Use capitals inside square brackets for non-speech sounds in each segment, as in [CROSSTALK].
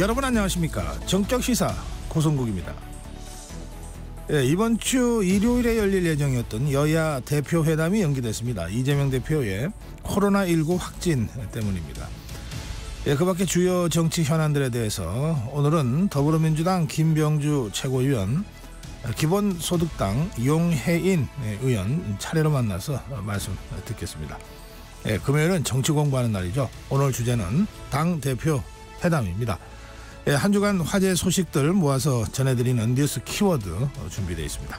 여러분 안녕하십니까 정격 시사 고성국입니다. 네, 이번 주 일요일에 열릴 예정이었던 여야 대표 회담이 연기됐습니다. 이재명 대표의 코로나19 확진 때문입니다. 네, 예, 그밖에 주요 정치 현안들에 대해서 오늘은 더불어민주당 김병주 최고위원, 기본소득당 용혜인 의원 차례로 만나서 말씀 듣겠습니다. 네, 금요일은 정치 공부하는 날이죠. 오늘 주제는 당 대표 회담입니다. 예, 한 주간 화제 소식들 모아서 전해드리는 뉴스 키워드 준비되어 있습니다.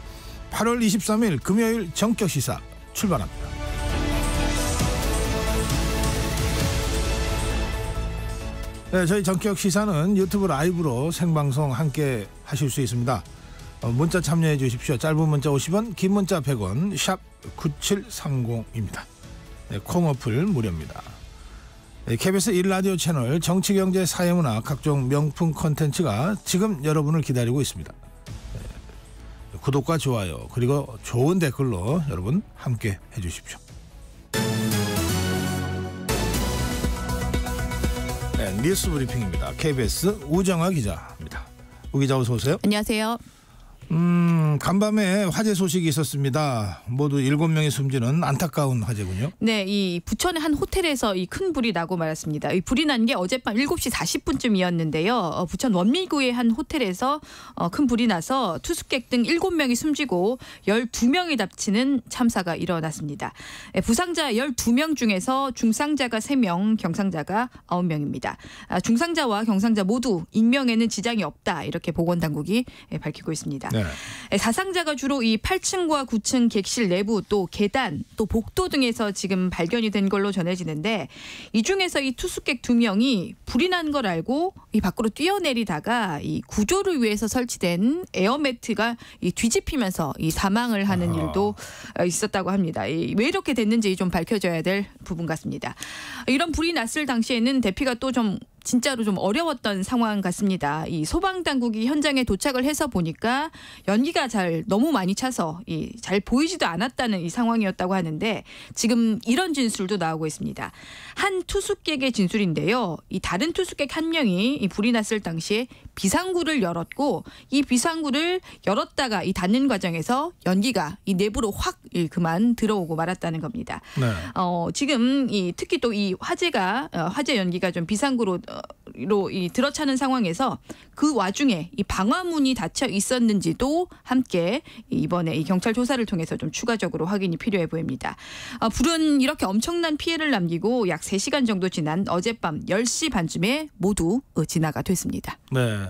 8월 23일 금요일 정격 시사 출발합니다. 네, 저희 정격 시사는 유튜브 라이브로 생방송 함께 하실 수 있습니다. 어, 문자 참여해 주십시오. 짧은 문자 50원, 긴 문자 100원, 샵 9730입니다. 네, 콩 어플 무료입니다. KBS 예, 1라디오 채널 정치, 경제, 사회문화 각종 명품 컨텐츠가 지금 여러분을 기다리고 있습니다. 예, 구독과 좋아요 그리고 좋은 댓글로 여러분 함께 해주십시오. 네, 뉴스 브리핑입니다. KBS 우정아 기자입니다. 우 기자 어서 오세요. 안녕하세요. 음, 간밤에 화재 소식이 있었습니다. 모두 일곱 명이 숨지는 안타까운 화재군요. 네, 이 부천의 한 호텔에서 이 큰 불이 나고 말았습니다. 이 불이 난 게 어젯밤 7시 40분쯤이었는데요. 어, 부천 원미구의한 호텔에서 어, 큰 불이 나서 투숙객 등 일곱 명이 숨지고 12명이 다치는 참사가 일어났습니다. 예, 부상자 12명 중에서 중상자가 3명, 경상자가 9명입니다. 아, 중상자와 경상자 모두 인명에는 지장이 없다. 이렇게 보건당국이 예, 밝히고 있습니다. 네. 예, 사상자가 주로 이 8층과 9층 객실 내부 또 계단 또 복도 등에서 지금 발견이 된 걸로 전해지는데 이 중에서 이 투숙객 두 명이 불이 난 걸 알고 이 밖으로 뛰어내리다가 이 구조를 위해서 설치된 에어매트가 이 뒤집히면서 이 사망을 하는 아. 일도 어, 있었다고 합니다. 이 왜 이렇게 됐는지 좀 밝혀져야 될 부분 같습니다. 이런 불이 났을 당시에는 대피가 또좀 진짜로 좀 어려웠던 상황 같습니다. 이 소방 당국이 현장에 도착을 해서 보니까 연기가 잘 너무 많이 차서 이잘 보이지도 않았다는 이 상황이었다고 하는데 지금 이런 진술도 나오고 있습니다. 한 투숙객의 진술인데요. 이 다른 투숙객 한 명이 불이 났을 당시에 비상구를 열었고 이 비상구를 열었다가 이 닫는 과정에서 연기가 이 내부로 확 그만 들어오고 말았다는 겁니다. 네. 어, 지금 이 특히 또 이 화재가 어, 화재 연기가 좀 비상구로 어, 이 들어차는 상황에서 그 와중에 이 방화문이 닫혀 있었는지도 함께 이번에 이 경찰 조사를 통해서 좀 추가적으로 확인이 필요해 보입니다. 어, 불은 이렇게 엄청난 피해를 남기고 약 세시간 정도 지난 어젯밤 열시 반쯤에 모두 진화가 어, 됐습니다. 네.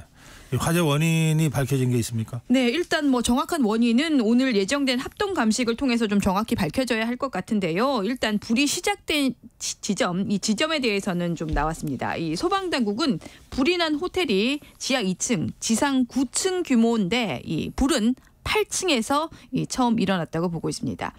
화재 원인이 밝혀진 게 있습니까? 네, 일단 뭐 정확한 원인은 오늘 예정된 합동 감식을 통해서 좀 정확히 밝혀져야 할 것 같은데요. 일단 불이 시작된 지점, 이 지점에 대해서는 좀 나왔습니다. 이 소방 당국은 불이 난 호텔이 지하 2층, 지상 9층 규모인데 이 불은 8층에서 처음 일어났다고 보고 있습니다.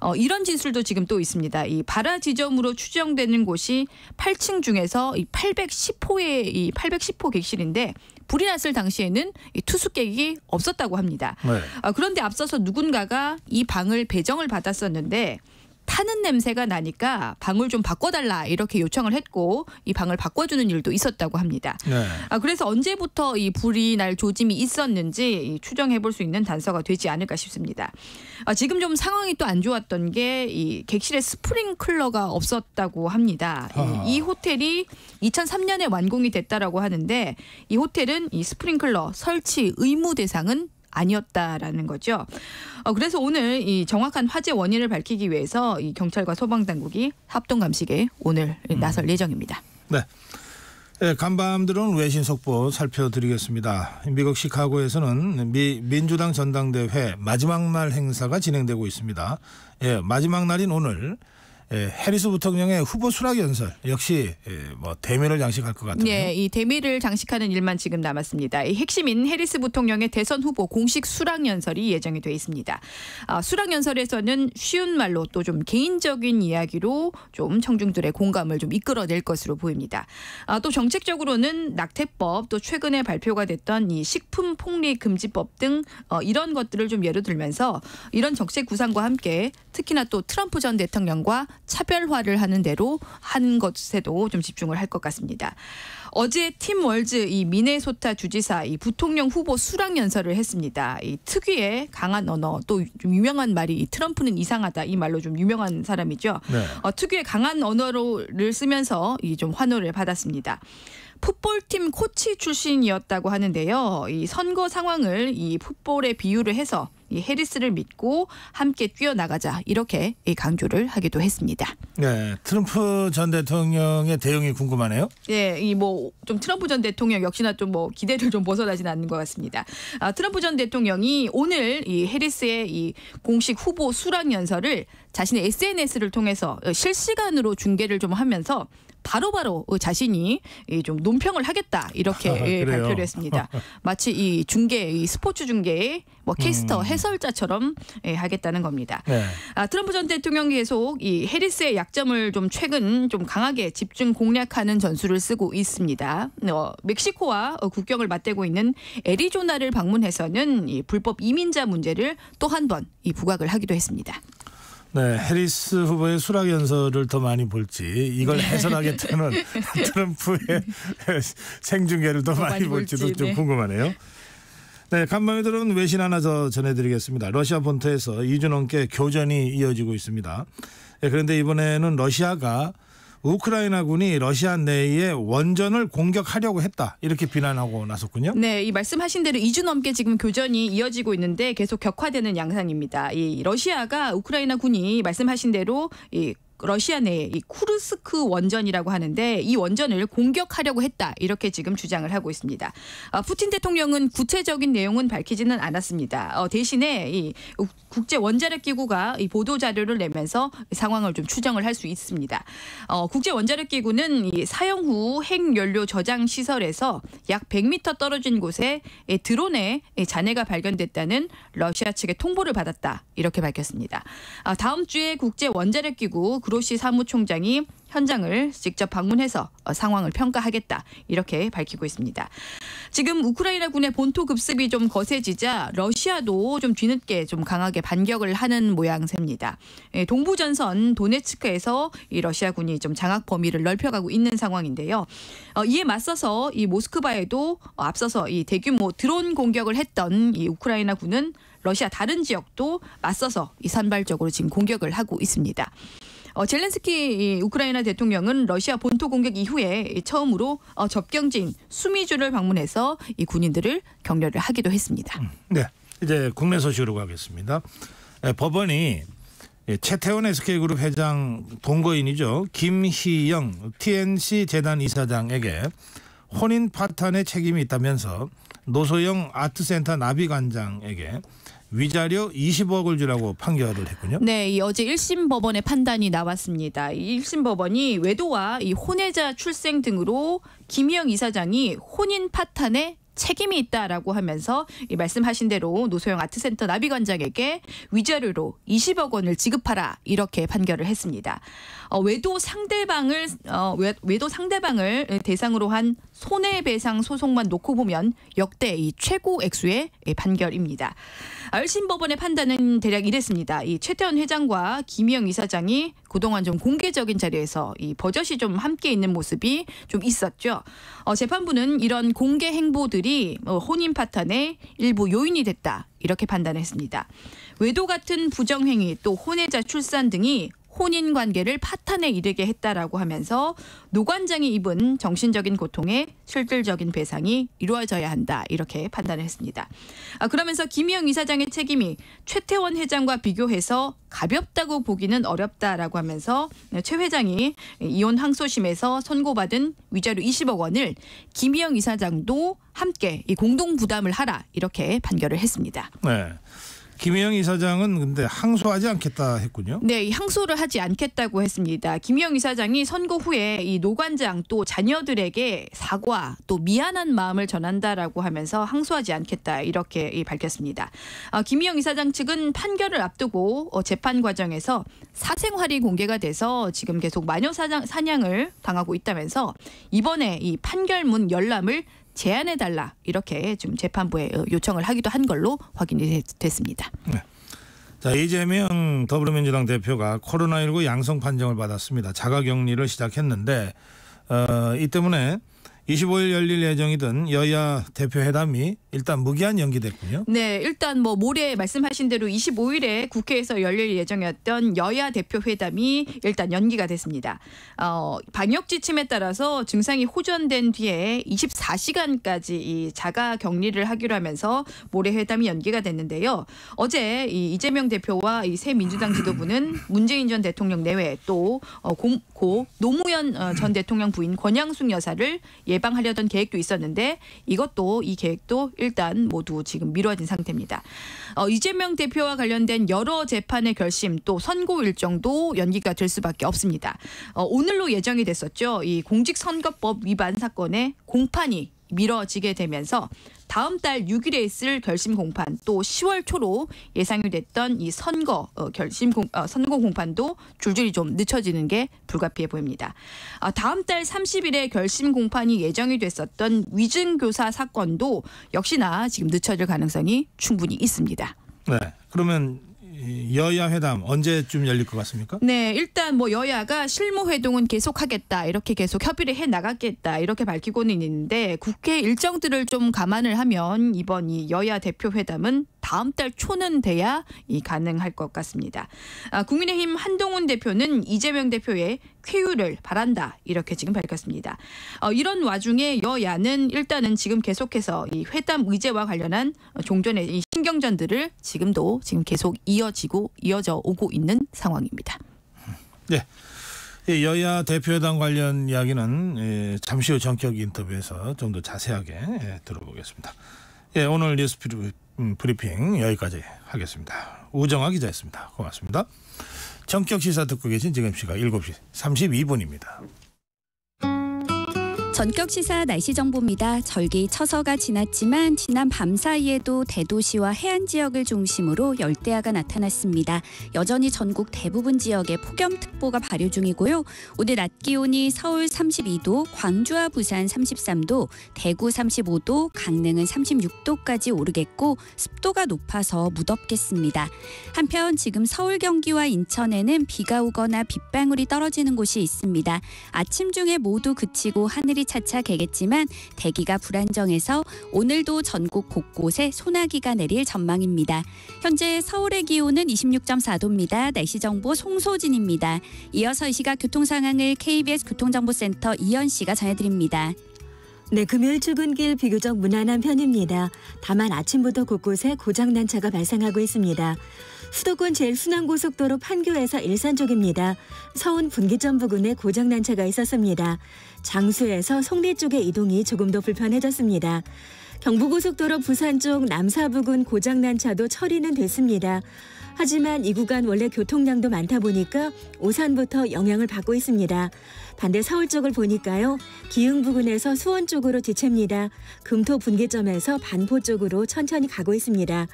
어, 이런 진술도 지금 또 있습니다. 이 발화 지점으로 추정되는 곳이 8층 중에서 이 810호의 이 810호 객실인데 불이 났을 당시에는 투숙객이 없었다고 합니다. 네. 아, 그런데 앞서서 누군가가 이 방을 배정을 받았었는데 타는 냄새가 나니까 방을 좀 바꿔달라 이렇게 요청을 했고 이 방을 바꿔주는 일도 있었다고 합니다. 네. 아, 그래서 언제부터 이 불이 날 조짐이 있었는지 추정해 볼수 있는 단서가 되지 않을까 싶습니다. 아, 지금 좀 상황이 또 안 좋았던 게 이 객실에 스프링클러가 없었다고 합니다. 아. 이, 이 호텔이 2003년에 완공이 됐다라고 하는데 이 호텔은 이 스프링클러 설치 의무 대상은 아니었다라는 거죠. 어, 그래서 오늘 이 정확한 화재 원인을 밝히기 위해서 이 경찰과 소방 당국이 합동 감식에 오늘 음. 나설 예정입니다. 네. 네, 간밤 들은 외신 속보 살펴드리겠습니다. 미국 시카고에서는 미 민주당 전당대회 마지막 날 행사가 진행되고 있습니다. 예, 마지막 날인 오늘 예, 해리스 부통령의 후보 수락 연설 역시 예, 뭐 대미를 장식할 것 같은데요. 네, 이 대미를 장식하는 일만 지금 남았습니다. 이 핵심인 해리스 부통령의 대선 후보 공식 수락 연설이 예정이 돼 있습니다. 아, 수락 연설에서는 쉬운 말로 또 좀 개인적인 이야기로 좀 청중들의 공감을 좀 이끌어낼 것으로 보입니다. 아, 또 정책적으로는 낙태법 또 최근에 발표가 됐던 이 식품 폭리 금지법 등 어, 이런 것들을 좀 예로 들면서 이런 정책 구상과 함께 특히나 또 트럼프 전 대통령과 차별화를 하는 대로 하는 것에도 좀 집중을 할 것 같습니다. 어제 팀 월즈 이 미네소타 주지사 이 부통령 후보 수락 연설을 했습니다. 이 특유의 강한 언어 또 유명한 말이 트럼프는 이상하다 이 말로 좀 유명한 사람이죠. 네. 어, 특유의 강한 언어를 쓰면서 이 좀 환호를 받았습니다. 풋볼팀 코치 출신이었다고 하는데요. 이 선거 상황을 이 풋볼에 비유를 해서 이 해리스를 믿고 함께 뛰어나가자 이렇게 강조를 하기도 했습니다. 네, 트럼프 전 대통령의 대응이 궁금하네요. 네, 예, 이뭐 좀 트럼프 전 대통령 역시나 좀 뭐 기대를 좀 벗어나지는 않는 것 같습니다. 아, 트럼프 전 대통령이 오늘 이 해리스의 이 공식 후보 수락 연설을 자신의 SNS를 통해서 실시간으로 중계를 좀 하면서 바로바로 바로 자신이 좀 논평을 하겠다 이렇게 [LAUGHS] 아, 예, 발표를 했습니다. [LAUGHS] 마치 이 중계, 이 스포츠 중계의 뭐 캐스터 음. 해설자처럼 예, 하겠다는 겁니다. 네. 아, 트럼프 전 대통령 계속 이 해리스의 약점을 좀 최근 좀 강하게 집중 공략하는 전술을 쓰고 있습니다. 어, 멕시코와 어, 국경을 맞대고 있는 애리조나를 방문해서는 불법 이민자 문제를 또 한 번 부각을 하기도 했습니다. 네, 해리스 후보의 수락 연설을 더 많이 볼지 이걸 네. 해설하겠다는 [LAUGHS] 트럼프의 생중계를 더, 더 많이, 많이 볼지도 볼지, 좀 네. 궁금하네요. 네, 간만에 들어온 외신 하나 더 전해드리겠습니다. 러시아 본토에서 2주 넘게 교전이 이어지고 있습니다. 네, 그런데 이번에는 러시아가 우크라이나군이 러시아 내에 원전을 공격하려고 했다 이렇게 비난하고 나섰군요. 네, 이 말씀하신 대로 2주 넘게 지금 교전이 이어지고 있는데 계속 격화되는 양상입니다. 이 러시아가 우크라이나군이 말씀하신 대로 이 러시아 내에이 쿠르스크 원전이라고 하는데 이 원전을 공격하려고 했다 이렇게 지금 주장을 하고 있습니다. 아, 푸틴 대통령은 구체적인 내용은 밝히지는 않았습니다. 어, 대신에 이 국제 원자력 기구가 이 보도 자료를 내면서 상황을 좀 추정을 할 수 있습니다. 어, 국제 원자력 기구는 이 사용 후 핵연료 저장 시설에서 약 100m 떨어진 곳에 드론에 잔해가 발견됐다는 러시아 측의 통보를 받았다 이렇게 밝혔습니다. 아, 다음 주에 국제 원자력 기구 그로시 사무총장이 현장을 직접 방문해서 어, 상황을 평가하겠다 이렇게 밝히고 있습니다. 지금 우크라이나군의 본토 급습이 좀 거세지자 러시아도 좀 뒤늦게 좀 강하게 반격을 하는 모양새입니다. 예, 동부 전선 도네츠크에서 이 러시아군이 좀 장악 범위를 넓혀가고 있는 상황인데요. 어, 이에 맞서서 이 모스크바에도 어, 앞서서 이 대규모 드론 공격을 했던 이 우크라이나군은 러시아 다른 지역도 맞서서 이 선발적으로 지금 공격을 하고 있습니다. 어, 젤렌스키 우크라이나 대통령은 러시아 본토 공격 이후에 처음으로 어, 접경지인 수미주를 방문해서 이 군인들을 격려를 하기도 했습니다. 음, 네, 이제 국내 소식으로 가겠습니다. 네, 법원이 예, 최태원 SK그룹 회장 동거인이죠. 김희영 TNC 재단 이사장에게 혼인 파탄의 책임이 있다면서 노소영 아트센터 나비관장에게 위자료 20억을 주라고 판결을 했군요. 네, 어제 1심 법원의 판단이 나왔습니다. 1심 법원이 외도와 이 혼외자 출생 등으로 김희영 이사장이 혼인 파탄에 책임이 있다라고 하면서 말씀하신 대로 노소영 아트센터 나비관장에게 위자료로 20억 원을 지급하라 이렇게 판결을 했습니다. 어, 외도 상대방을 어, 외, 외도 상대방을 대상으로 한 손해배상 소송만 놓고 보면 역대 이 최고 액수의 판결입니다. 알신법원의 판단은 대략 이랬습니다. 이 최태원 회장과 김희영 이사장이 그동안 좀 공개적인 자리에서 이 버젓이 좀 함께 있는 모습이 좀 있었죠. 어, 재판부는 이런 공개 행보들이 어, 혼인 파탄의 일부 요인이 됐다 이렇게 판단했습니다. 외도 같은 부정행위 또 혼외자 출산 등이 혼인 관계를 파탄에 이르게 했다라고 하면서 노관장이 입은 정신적인 고통에 실질적인 배상이 이루어져야 한다 이렇게 판단을 했습니다. 아, 그러면서 김희영 이사장의 책임이 최태원 회장과 비교해서 가볍다고 보기는 어렵다라고 하면서 네, 최 회장이 이혼 항소심에서 선고받은 위자료 20억 원을 김희영 이사장도 함께 이 공동 부담을 하라 이렇게 판결을 했습니다. 네. 김혜영 이사장은 근데 항소하지 않겠다 했군요. 네, 항소를 하지 않겠다고 했습니다. 김혜영 이사장이 선거 후에 이 노관장 또 자녀들에게 사과 또 미안한 마음을 전한다라고 하면서 항소하지 않겠다 이렇게 밝혔습니다. 아, 김혜영 이사장 측은 판결을 앞두고 어, 재판 과정에서 사생활이 공개가 돼서 지금 계속 마녀 사냥을 당하고 있다면서 이번에 이 판결문 열람을 제안해 달라 이렇게 지금 재판부에 어, 요청을 하기도 한 걸로 확인이 됐습니다. 네. 자 이재명 더불어민주당 대표가 코로나19 양성 판정을 받았습니다. 자가격리를 시작했는데 어, 이 때문에 25일 열릴 예정이던 여야 대표 회담이 일단 무기한 연기됐군요. 네, 일단 뭐 모레 말씀하신 대로 25일에 국회에서 열릴 예정이었던 여야 대표 회담이 일단 연기가 됐습니다. 어, 방역 지침에 따라서 증상이 호전된 뒤에 24시간까지 이 자가 격리를 하기로 하면서 모레 회담이 연기가 됐는데요. 어제 이 이재명 대표와 이새 민주당 지도부는 [CLEARS THROAT] 문재인 전 대통령 내외 또 어, 고, 고 노무현 어, 전 대통령 부인 권양숙 여사를 예 예방하려던 계획도 있었는데 이것도 이 계획도 일단 모두 지금 미뤄진 상태입니다. 어, 이재명 대표와 관련된 여러 재판의 결심 또 선고 일정도 연기가 될 수밖에 없습니다. 어, 오늘로 예정이 됐었죠. 이 공직선거법 위반 사건의 공판이 미뤄지게 되면서 다음 달 6일에 있을 결심 공판 또 10월 초로 예상이 됐던 이 선거 어, 결심 공, 어, 선거 공판도 줄줄이 좀 늦춰지는 게 불가피해 보입니다. 아, 다음 달 30일에 결심 공판이 예정이 됐었던 위증교사 사건도 역시나 지금 늦춰질 가능성이 충분히 있습니다. 네. 그러면 여야 회담 언제쯤 열릴 것 같습니까? 네, 일단 뭐 여야가 실무 회동은 계속하겠다 이렇게 계속 협의를 해 나가겠다 이렇게 밝히고는 있는데 국회 일정들을 좀 감안을 하면 이번 이 여야 대표 회담은 다음 달 초는 돼야 이 가능할 것 같습니다. 아, 국민의힘 한동훈 대표는 이재명 대표의 쾌유를 바란다 이렇게 지금 밝혔습니다. 어, 이런 와중에 여야는 일단은 지금 계속해서 이 회담 의제와 관련한 종전의 이 신경전들을 지금도 지금 계속 이어지고 이어져 오고 있는 상황입니다. 네. 여야 대표회담 관련 이야기는 예, 잠시 후 정격 인터뷰에서 좀 더 자세하게 예, 들어보겠습니다. 예, 오늘 뉴스 음, 브리핑 여기까지 하겠습니다. 우정아 기자였습니다. 고맙습니다. 전격 시사 듣고 계신 지금 시각 7시 32분입니다. 전격 시사 날씨 정보입니다. 절기 처서가 지났지만 지난 밤 사이에도 대도시와 해안 지역을 중심으로 열대야가 나타났습니다. 여전히 전국 대부분 지역에 폭염특보가 발효 중이고요. 오늘 낮 기온이 서울 32도, 광주와 부산 33도, 대구 35도, 강릉은 36도까지 오르겠고 습도가 높아서 무덥겠습니다. 한편 지금 서울 경기와 인천에는 비가 오거나 빗방울이 떨어지는 곳이 있습니다. 아침 중에 모두 그치고 하늘이 차차 개겠지만 대기가 불안정해서 오늘도 전국 곳곳에 소나기가 내릴 전망입니다. 현재 서울의 기온은 26.4도입니다. 날씨 정보 송소진입니다. 이어서 이 시각 교통 상황을 KBS 교통정보센터 이현 씨가 전해드립니다. 네, 금요일 출근길 비교적 무난한 편입니다. 다만 아침부터 곳곳에 고장난 차가 발생하고 있습니다. 수도권 제일순환고속도로 판교에서 일산 쪽입니다. 서운 분기점 부근에 고장난 차가 있었습니다. 장수에서 송리 쪽에 이동이 조금 더 불편해졌습니다. 경부고속도로 부산 쪽 남사 부근 고장난 차도 처리는 됐습니다. 하지만 이 구간 원래 교통량도 많다 보니까 오산부터 영향을 받고 있습니다. 반대 서울 쪽을 보니까요. 기흥 부근에서 수원 쪽으로 뒤챕니다. 금토 분기점에서 반포 쪽으로 천천히 가고 있습니다.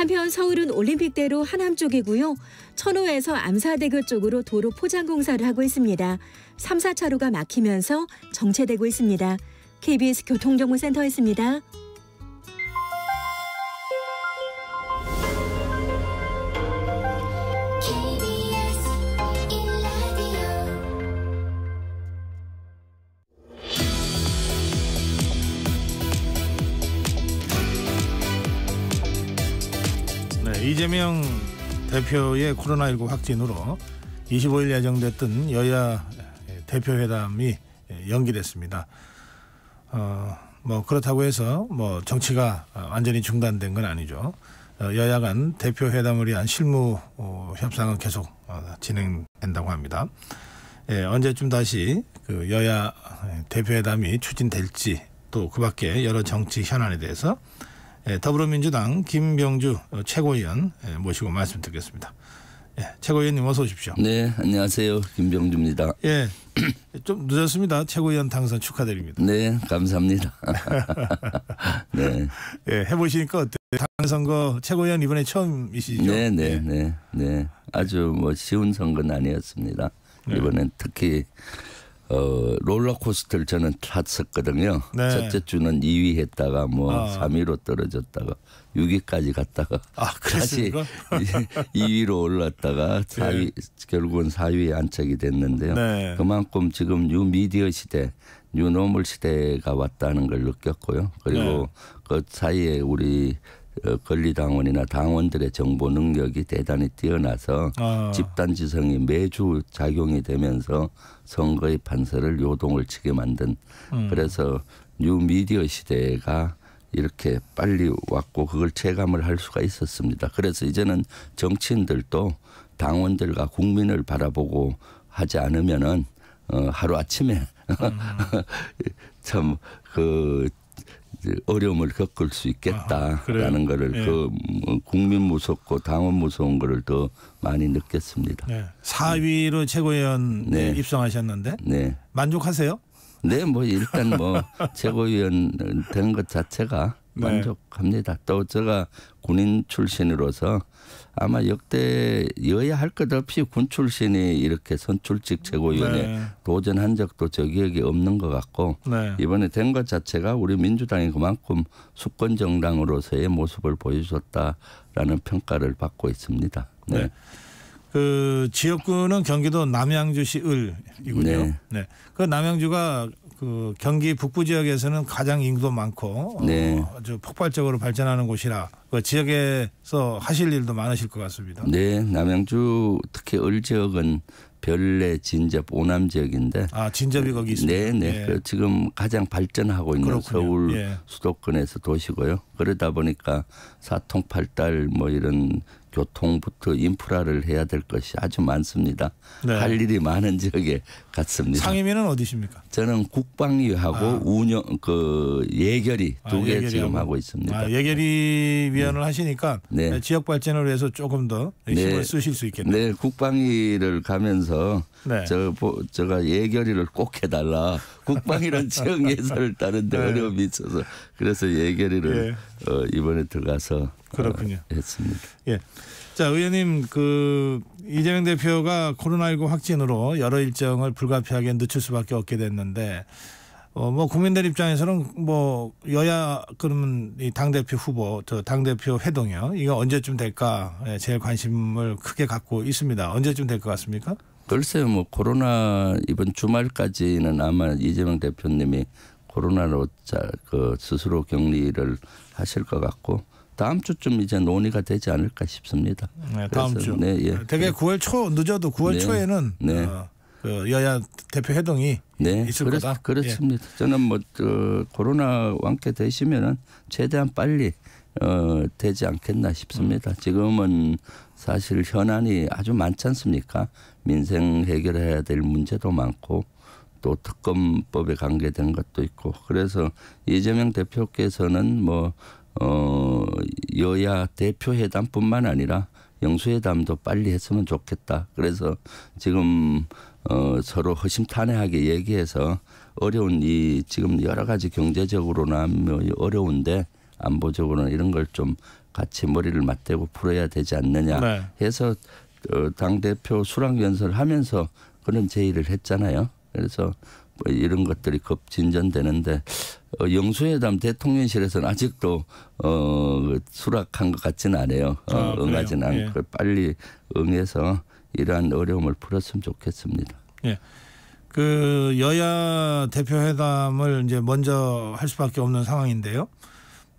한편 서울은 올림픽대로 하남 쪽이고요. 천호에서 암사대교 쪽으로 도로 포장 공사를 하고 있습니다. 3, 4차로가 막히면서 정체되고 있습니다. KBS 교통정보센터였습니다. 이재명 대표의 코로나19 확진으로 25일 예정됐던 여야 대표회담이 연기됐습니다. 어, 뭐 그렇다고 해서 뭐 정치가 완전히 중단된 건 아니죠. 어, 여야 간 대표회담을 위한 실무 어, 협상은 계속 어, 진행된다고 합니다. 예, 언제쯤 다시 그 여야 대표회담이 추진될지 또 그 밖에 여러 정치 현안에 대해서 예, 더불어민주당 김병주 어, 최고위원 예, 모시고 말씀 듣겠습니다. 예, 최고위원님 어서 오십시오. 네, 안녕하세요. 김병주입니다. 예, [CLEARS THROAT] 좀 늦었습니다. 최고위원 당선 축하드립니다. 네, 감사합니다. [LAUGHS] 네. 예, 해보시니까 어때요? 당선거 최고위원 이번에 처음이시죠? 네, 네, 예. 네, 네. 아주 뭐 쉬운 선거는 아니었습니다. 네. 이번엔 특히 어, 롤러코스터를 저는 탔었거든요. 네. 첫째 주는 2위 했다가 뭐 아. 3위로 떨어졌다가 6위까지 갔다가 아, 다시 2위로 올랐다가 4위 네. 결국은 4위에 안착이 됐는데요. 네. 그만큼 지금 뉴 미디어 시대, 뉴 노멀 시대가 왔다는 걸 느꼈고요. 그리고 네. 그 사이에 우리 어, 권리당원이나 당원들의 정보 능력이 대단히 뛰어나서 아. 집단 지성이 매주 작용이 되면서 선거의 판서를 요동을 치게 만든 음. 그래서 뉴 미디어 시대가 이렇게 빨리 왔고 그걸 체감을 할 수가 있었습니다. 그래서 이제는 정치인들도 당원들과 국민을 바라보고 하지 않으면은 어, 하루 아침에 음. [LAUGHS] 참그 어려움을 겪을 수 있겠다라는 아, 거를 예. 그 국민 무섭고 당원 무서운 거를 더 많이 느꼈습니다. 네. 4위로 최고위원 네. 입성하셨는데 네. 만족하세요? 네, 뭐 일단 뭐 [LAUGHS] 최고위원 된 것 자체가 네. 만족합니다. 또 제가 군인 출신으로서 아마 역대 여야 할 것 없이 군 출신이 이렇게 선출직 최고위원에 네. 도전한 적도 저 기억이 없는 것 같고 네. 이번에 된 것 자체가 우리 민주당이 그만큼 수권 정당으로서의 모습을 보여줬다라는 평가를 받고 있습니다. 네. 네. 그 지역구는 경기도 남양주시 을이군요. 네. 네. 그 남양주가 그 경기 북부 지역에서는 가장 인구도 많고 어, 네. 어, 아주 폭발적으로 발전하는 곳이라 그 지역에서 하실 일도 많으실 것 같습니다. 네, 남양주 특히 을 지역은 별내 진접 오남 지역인데 아 진접이 거기 있습니다. 네네 네. 예. 그 지금 가장 발전하고 있는 그렇군요. 서울 예. 수도권에서 도시고요. 그러다 보니까 사통팔달 뭐 이런 교통부터 인프라를 해야 될 것이 아주 많습니다. 네. 할 일이 많은 지역에 갔습니다. 상임위는 어디십니까? 저는 국방위하고 아. 운영 그 예결위 아, 두개 지금 하고 있습니다. 아, 예결위 네. 위원을 네. 하시니까 네. 지역 발전을 위해서 조금 더 힘을 네. 쓰실 수 있겠네요. 네, 국방위를 가면서 네. 저 제가 예결위를 꼭 해달라. 국방위는 [LAUGHS] 지역 예산을 따는데 어려움이 있어서 그래서 예결위를 예. 어, 이번에 들어가서 그렇군요. 아, 했습니다. 예. 자 의원님 그 이재명 대표가 코로나19 확진으로 여러 일정을 불가피하게 늦출 수밖에 없게 됐는데 어, 뭐 국민들 입장에서는 뭐 여야 그러면 이당 대표 후보 저당 대표 회동이요 이거 언제쯤 될까 예, 제일 관심을 크게 갖고 있습니다. 언제쯤 될 것 같습니까? 글쎄요, 뭐 코로나 이번 주말까지는 아마 이재명 대표님이 코로나로 자, 그 스스로 격리를 하실 것 같고 다음 주쯤 이제 논의가 되지 않을까 싶습니다. 네, 다음 주. 네, 예. 되게 9월 초 늦어도 9월 네, 초에는 네. 어, 그 여야 대표 회동이 네, 있을 그렇, 거다. 그렇습니다. 예. 저는 뭐 어, 코로나 완쾌 되시면은 최대한 빨리 어, 되지 않겠나 싶습니다. 음. 지금은 사실 현안이 아주 많지 않습니까? 민생 해결해야 될 문제도 많고 또 특검법에 관계된 것도 있고 그래서 이재명 대표께서는 뭐 어, 여야 대표 회담뿐만 아니라 영수회담도 빨리 했으면 좋겠다. 그래서 지금 어, 서로 허심탄회하게 얘기해서 어려운 이 지금 여러 가지 경제적으로나 뭐 어려운데 안보적으로는 이런 걸 좀 같이 머리를 맞대고 풀어야 되지 않느냐 네. 해서 어, 당 대표 수락 연설하면서 그런 제의를 했잖아요. 그래서 뭐 이런 것들이 급진전되는데 어, 영수회담 대통령실에서는 아직도 어, 그 수락한 것 같지는 않아요. 어, 아, 응하지는 않고 예. 빨리 응해서 이러한 어려움을 풀었으면 좋겠습니다. 예. 그 여야 대표 회담을 이제 먼저 할 수밖에 없는 상황인데요.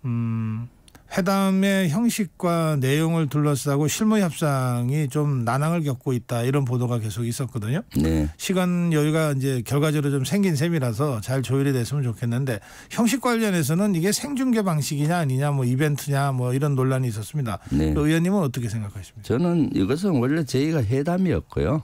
음. 회담의 형식과 내용을 둘러싸고 실무 협상이 좀 난항을 겪고 있다 이런 보도가 계속 있었거든요. 네. 시간 여유가 이제 결과적으로 좀 생긴 셈이라서 잘 조율이 됐으면 좋겠는데 형식 관련해서는 이게 생중계 방식이냐 아니냐 뭐 이벤트냐 뭐 이런 논란이 있었습니다. 네. 그 의원님은 어떻게 생각하십니까? 저는 이것은 원래 저희가 회담이었고요.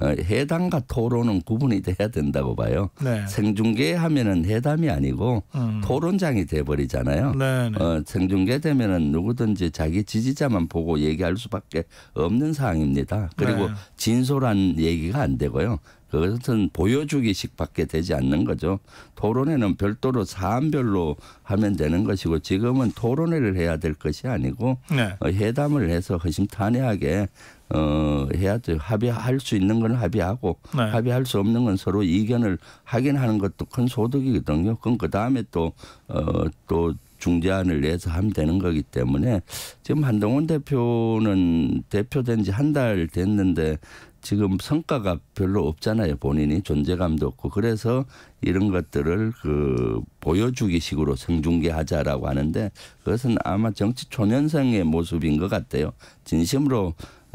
어, 해당과 토론은 구분이 돼야 된다고 봐요. 네. 생중계 하면은 해담이 아니고 음. 토론장이 돼버리잖아요. 네, 네. 어, 생중계 되면은 누구든지 자기 지지자만 보고 얘기할 수밖에 없는 상황입니다. 그리고 네. 진솔한 얘기가 안 되고요. 그것은 보여주기식밖에 되지 않는 거죠. 토론회는 별도로 사안별로 하면 되는 것이고 지금은 토론회를 해야 될 것이 아니고 네. 어, 해담을 해서 허심탄회하게 어, 해야죠. 합의할 수 있는 건 합의하고 네. 합의할 수 없는 건 서로 이견을 확인하는 것도 큰 소득이거든요. 그럼 그 다음에 또, 어, 또 중재안을 내서 하면 되는 거기 때문에 지금 한동훈 대표는 대표된 지 한 달 됐는데 지금 성과가 별로 없잖아요. 본인이 존재감도 없고 그래서 이런 것들을 그 보여주기식으로 생중계하자라고 하는데 그것은 아마 정치 초년생의 모습인 것 같아요. 진심으로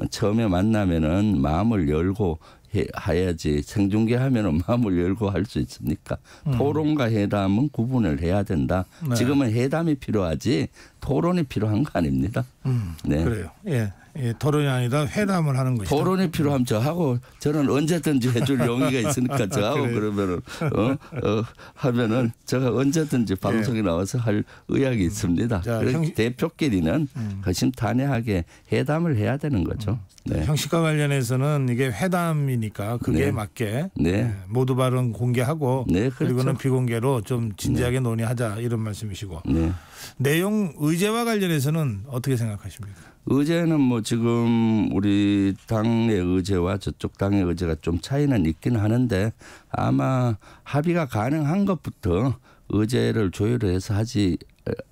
처음에 만나면은 마음을 열고 해야지 생중계하면은 마음을 열고 할 수 있습니까? 음. 토론과 회담은 구분을 해야 된다. 네. 지금은 회담이 필요하지 토론이 필요한 거 아닙니다. 음, 네. 그래요. 예, 예, 토론이 아니다 회담을 하는 것이다. 토론이 필요하면 저하고 저는 언제든지 해줄 용의가 있으니까 [LAUGHS] 아, 저하고 그러면 어, 어, 하면은 제가 언제든지 방송에 예. 나와서 할 의향이 있습니다. 자, 형... 대표끼리는 음. 거심탄회하게 회담을 해야 되는 거죠. 음. 네. 형식과 관련해서는 이게 회담이니까 그게 네. 맞게 네. 예, 모두 발언 공개하고 네, 그렇죠. 그리고는 비공개로 좀 진지하게 네. 논의하자 이런 말씀이시고 네. 내용 의제와 관련해서는 어떻게 생각하십니까? 의제는 뭐 지금 우리 당의 의제와 저쪽 당의 의제가 좀 차이는 있긴 하는데 아마 합의가 가능한 것부터 의제를 조율해서 하지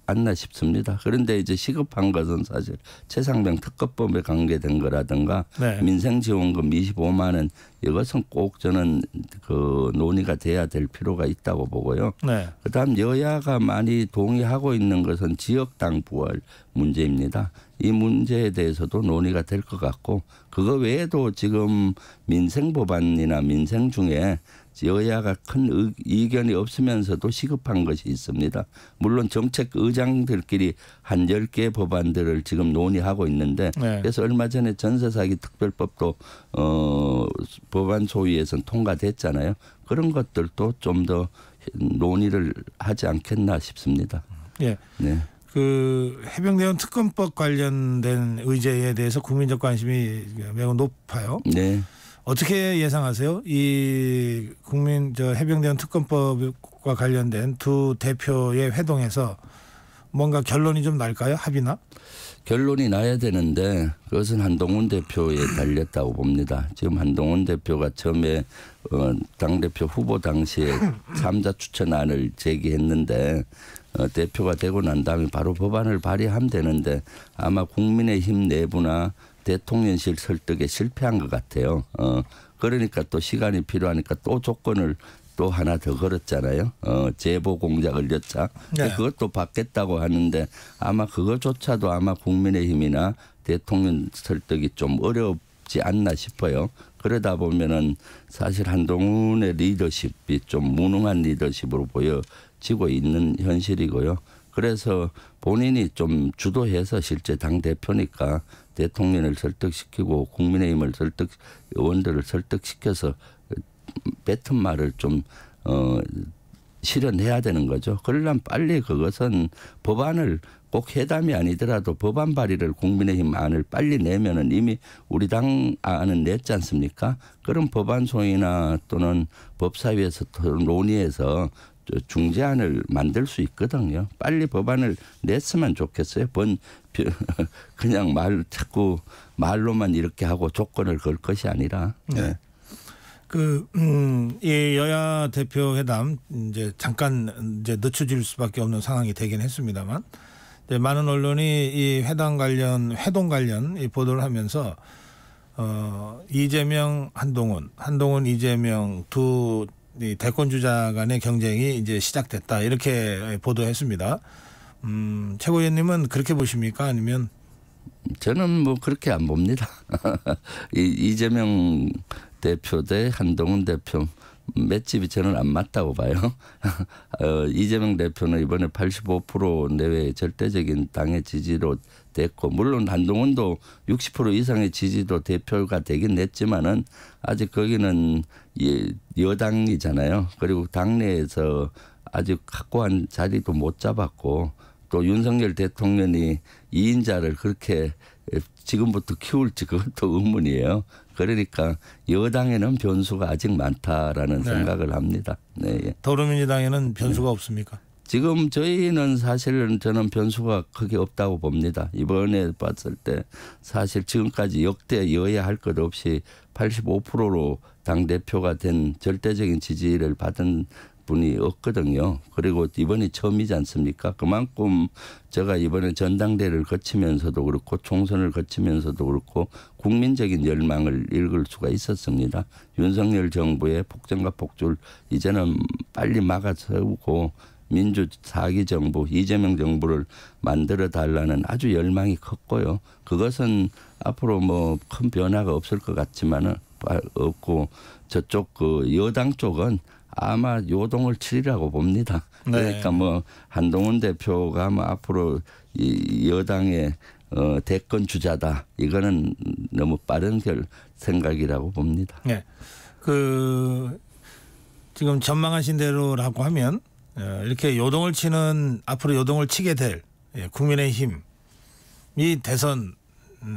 않나 싶습니다. 그런데 이제 시급한 것은 사실 최상병 특검법에 관계된 거라든가 네. 민생지원금 25만 원 이것은 꼭 저는 그 논의가 돼야 될 필요가 있다고 보고요. 네. 그다음 여야가 많이 동의하고 있는 것은 지역당 부활 문제입니다. 이 문제에 대해서도 논의가 될 것 같고 그거 외에도 지금 민생 법안이나 민생 중에 여야가 큰 의견이 없으면서도 시급한 것이 있습니다. 물론 정책 의장들끼리 한 열 개 법안들을 지금 논의하고 있는데 네. 그래서 얼마 전에 전세 사기 특별법도 어 법안 소위에선 통과됐잖아요. 그런 것들도 좀 더 논의를 하지 않겠나 싶습니다. 네. 네. 그 해병대원 특검법 관련된 의제에 대해서 국민적 관심이 매우 높아요. 네. 어떻게 예상하세요? 이 국민 저 해병대원 특검법과 관련된 두 대표의 회동에서 뭔가 결론이 좀 날까요? 합의나? 결론이 나야 되는데 그것은 한동훈 대표에 달렸다고 봅니다. 지금 한동훈 대표가 처음에 어, 당대표 후보 당시에 참자 추천안을 제기했는데 어, 대표가 되고 난 다음에 바로 법안을 발의하면 되는데 아마 국민의힘 내부나 대통령실 설득에 실패한 것 같아요. 어, 그러니까 또 시간이 필요하니까 또 조건을 또 하나 더 걸었잖아요. 어, 제보 공작을 여차. 네. 그것도 받겠다고 하는데 아마 그것조차도 아마 국민의힘이나 대통령 설득이 좀 어렵지 않나 싶어요. 그러다 보면은 사실 한동훈의 리더십이 좀 무능한 리더십으로 보여지고 있는 현실이고요. 그래서 본인이 좀 주도해서 실제 당 대표니까 대통령을 설득시키고 국민의힘을 설득 의원들을 설득시켜서 뱉은 말을 좀 어, 실현해야 되는 거죠. 그러려면 빨리 그것은 법안을 꼭 회담이 아니더라도 법안 발의를 국민의힘 안을 빨리 내면은 이미 우리 당 안은 냈지 않습니까? 그런 법안 소위나 또는 법사위에서 논의해서 중재안을 만들 수 있거든요. 빨리 법안을 냈으면 좋겠어요. 번 [LAUGHS] 그냥 말 자꾸 말로만 이렇게 하고 조건을 걸 것이 아니라. 네. 네. 그, 음, 이 여야 대표 회담 이제 잠깐 이제 늦춰질 수밖에 없는 상황이 되긴 했습니다만 이제 많은 언론이 이 회담 관련 회동 관련 이 보도를 하면서 어, 이재명 한동훈, 한동훈 이재명 두이 대권 주자 간의 경쟁이 이제 시작됐다 이렇게 보도했습니다. 음, 최고위원님은 그렇게 보십니까? 아니면 저는 뭐 그렇게 안 봅니다. [LAUGHS] 이, 이재명 대표 대 한동훈 대표 맷집이 저는 안 맞다고 봐요. [LAUGHS] 어, 이재명 대표는 이번에 85%내외 절대적인 당의 지지로 됐고 물론 한동훈도 60% 이상의 지지도 대표가 되긴 했지만은 아직 거기는 예, 여당이잖아요. 그리고 당내에서 아직 확고한 자리도 못 잡았고 또 윤석열 대통령이 이인자를 그렇게 지금부터 키울지 그것도 [LAUGHS] 의문이에요. 그러니까 여당에는 변수가 아직 많다라는 네. 생각을 합니다. 네. 예. 더불어민주당에는 변수가 네. 없습니까? 지금 저희는 사실은 저는 변수가 크게 없다고 봅니다. 이번에 봤을 때 사실 지금까지 역대 여야 할 것 없이 85%로 당대표가 된 절대적인 지지를 받은 분이 없거든요. 그리고 이번이 처음이지 않습니까? 그만큼 제가 이번에 전당대를 거치면서도 그렇고 총선을 거치면서도 그렇고 국민적인 열망을 읽을 수가 있었습니다. 윤석열 정부의 폭정과 폭주를 이제는 빨리 막아서우고 민주 사기 정부 이재명 정부를 만들어 달라는 아주 열망이 컸고요. 그것은 앞으로 뭐 큰 변화가 없을 것 같지만은 없고 저쪽 그 여당 쪽은 아마 요동을 치리라고 봅니다. 네. 그러니까 뭐 한동훈 대표가 아마 뭐 앞으로 이 여당의 어, 대권 주자다. 이거는 너무 빠른 결 생각이라고 봅니다. 네. 그 지금 전망하신 대로라고 하면 어, 이렇게 요동을 치는 앞으로 요동을 치게 될 예, 국민의힘이 대선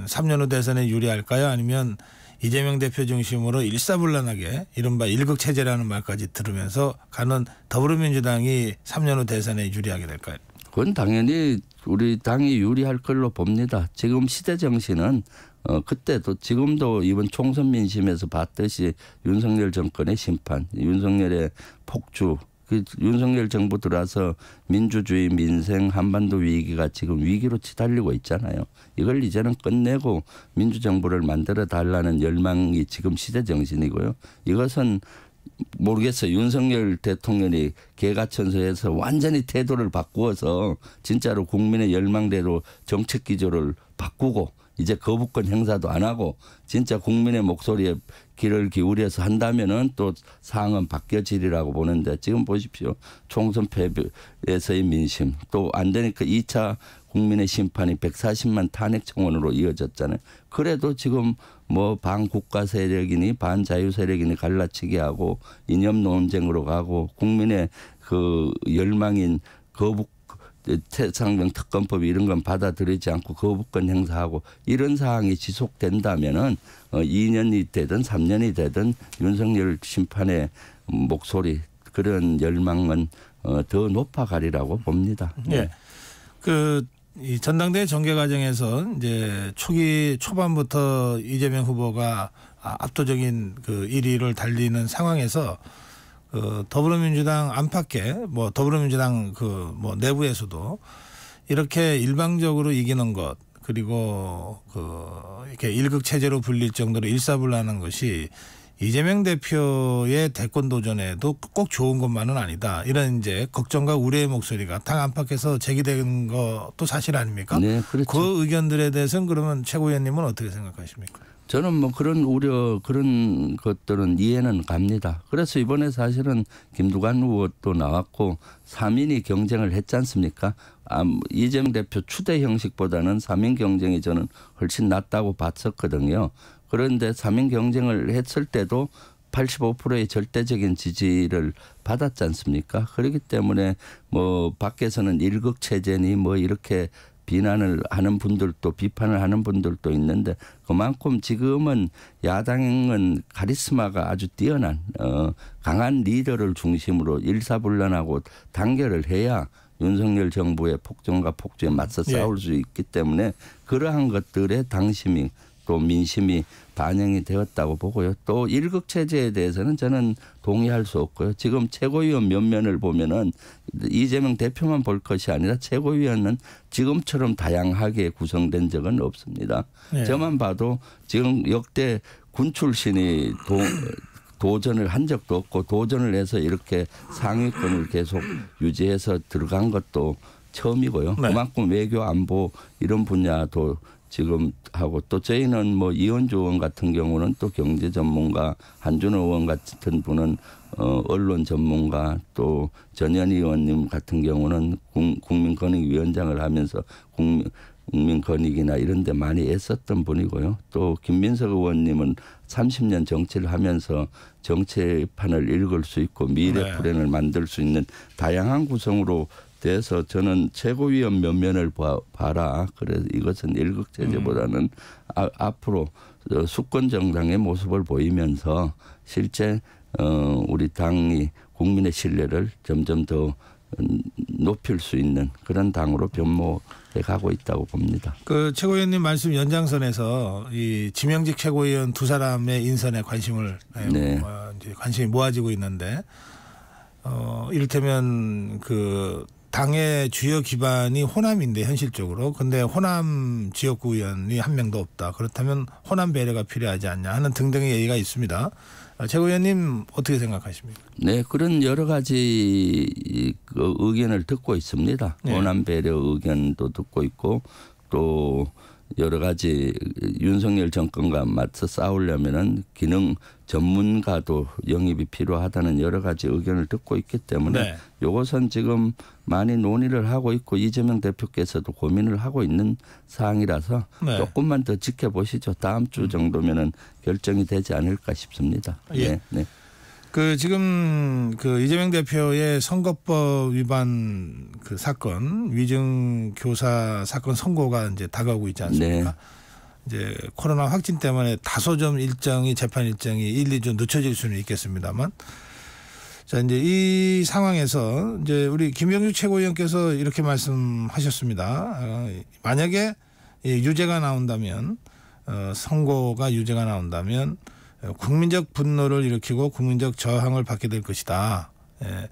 3년 음, 후 대선에 유리할까요? 아니면 이재명 대표 중심으로 일사불란하게 이른바 일극 체제라는 말까지 들으면서 가는 더불어민주당이 3년 후 대선에 유리하게 될까요? 그건 당연히 우리 당이 유리할 걸로 봅니다. 지금 시대 정신은 어, 그때도 지금도 이번 총선 민심에서 봤듯이 윤석열 정권의 심판, 윤석열의 폭주 그 윤석열 정부 들어와서 민주주의 민생 한반도 위기가 지금 위기로 치달리고 있잖아요. 이걸 이제는 끝내고 민주정부를 만들어 달라는 열망이 지금 시대 정신이고요. 이것은 모르겠어요. 윤석열 대통령이 개가천선에서 완전히 태도를 바꾸어서 진짜로 국민의 열망대로 정책 기조를 바꾸고 이제 거부권 행사도 안 하고 진짜 국민의 목소리에 귀를 기울여서 한다면은 또 상황은 바뀌어지리라고 보는데 지금 보십시오. 총선 패배에서의 민심 또 안 되니까 2차 국민의 심판이 140만 탄핵 청원으로 이어졌잖아요. 그래도 지금 뭐 반국가 세력이니 반자유 세력이니 갈라치기 하고 이념 논쟁으로 가고 국민의 그 열망인 거부 태상병 특검법 이런 건 받아들이지 않고 거부권 행사하고 이런 사항이 지속된다면은 2년이 어, 되든 3년이 되든 윤석열 심판의 목소리 그런 열망은 어, 더 높아가리라고 봅니다. 예. 네. 그 전당대 회 전개 과정에서 이제 초기 초반부터 이재명 후보가 아, 압도적인 그 1위를 달리는 상황에서 어, 더불어민주당 안팎에 뭐 더불어민주당 그 뭐 내부에서도 이렇게 일방적으로 이기는 것 그리고 그 이렇게 일극 체제로 불릴 정도로 일사불란한 것이 이재명 대표의 대권 도전에도 꼭 좋은 것만은 아니다. 이런 이제 걱정과 우려의 목소리가 당 안팎에서 제기된 것도 사실 아닙니까? 네, 그렇죠. 그 의견들에 대해서는 그러면 최고위원님은 어떻게 생각하십니까? 저는 뭐 그런 우려 그런 것들은 이해는 갑니다. 그래서 이번에 사실은 김두관 후보도 나왔고 3인이 경쟁을 했지 않습니까? 아, 이재명 대표 추대 형식보다는 3인 경쟁이 저는 훨씬 낫다고 봤었거든요. 그런데 3인 경쟁을 했을 때도 85%의 절대적인 지지를 받았지 않습니까? 그렇기 때문에 뭐 밖에서는 일극 체제니 뭐 이렇게 비난을 하는 분들도 비판을 하는 분들도 있는데 그만큼 지금은 야당은 카리스마가 아주 뛰어난 어, 강한 리더를 중심으로 일사불란하고 단결을 해야 윤석열 정부의 폭정과 폭주에 맞서 예. 싸울 예. 수 있기 때문에 그러한 것들의 당심이 또 민심이 반영이 되었다고 보고요. 또 일극 체제에 대해서는 저는 동의할 수 없고요. 지금 최고위원 면면을 보면은 이재명 대표만 볼 것이 아니라 최고위원은 지금처럼 다양하게 구성된 적은 없습니다. 네. 저만 봐도 지금 역대 군 출신이 도, 도전을 한 적도 없고 도전을 해서 이렇게 상위권을 계속 유지해서 들어간 것도 처음이고요. 네. 그만큼 외교 안보 이런 분야도 지금 하고 또 저희는 뭐이원주 의원 같은 경우는 또 경제 전문가 한준호 의원 같은 분은 어, 언론 전문가 또 전현 의원님 같은 경우는 국민권익위원장을 하면서 국민 국민권익이나 이런 데 많이 애썼던 분이고요. 또 김민석 의원님은 30년 정치를 하면서 정치판을 읽을 수 있고 미래 네. 불행을 만들 수 있는 다양한 구성으로 대해서 저는 최고위원 면면을 봐, 봐라. 그래서 이것은 일극 제재보다는 음. 아, 앞으로 수권 정당의 모습을 보이면서 실제 어, 우리 당이 국민의 신뢰를 점점 더 높일 수 있는 그런 당으로 변모해 가고 있다고 봅니다. 그 최고위원님 말씀 연장선에서 이 지명직 최고위원 두 사람의 인선에 관심을 네. 네. 뭐, 관심이 모아지고 있는데 어 이를테면 그 당의 주요 기반이 호남인데 현실적으로 근데 호남 지역구 의원이 한 명도 없다. 그렇다면 호남 배려가 필요하지 않냐 하는 등등의 얘기가 있습니다. 아, 최 의원님 어떻게 생각하십니까? 네, 그런 여러 가지 그 의견을 듣고 있습니다. 네. 호남 배려 의견도 듣고 있고 또 여러 가지 윤석열 정권과 맞서 싸우려면은 기능 전문가도 영입이 필요하다는 여러 가지 의견을 듣고 있기 때문에 네. 이것은 지금 많이 논의를 하고 있고 이재명 대표께서도 고민을 하고 있는 사항이라서 네. 조금만 더 지켜보시죠. 다음 주 음. 정도면은 결정이 되지 않을까 싶습니다. 예. 예 네. 네. 그 지금 그 이재명 대표의 선거법 위반 그 사건 위증 교사 사건 선고가 이제 다가오고 있지 않습니까? 네. 이제 코로나 확진 때문에 다소 좀 일정이 재판 일정이 일, 이주 늦춰질 수는 있겠습니다만 자 이제 이 상황에서 이제 우리 김영주 최고위원께서 이렇게 말씀하셨습니다. 어, 만약에 유죄가 나온다면 어, 선고가 유죄가 나온다면 예, 국민적 분노를 일으키고 국민적 저항을 받게 될 것이다. 예.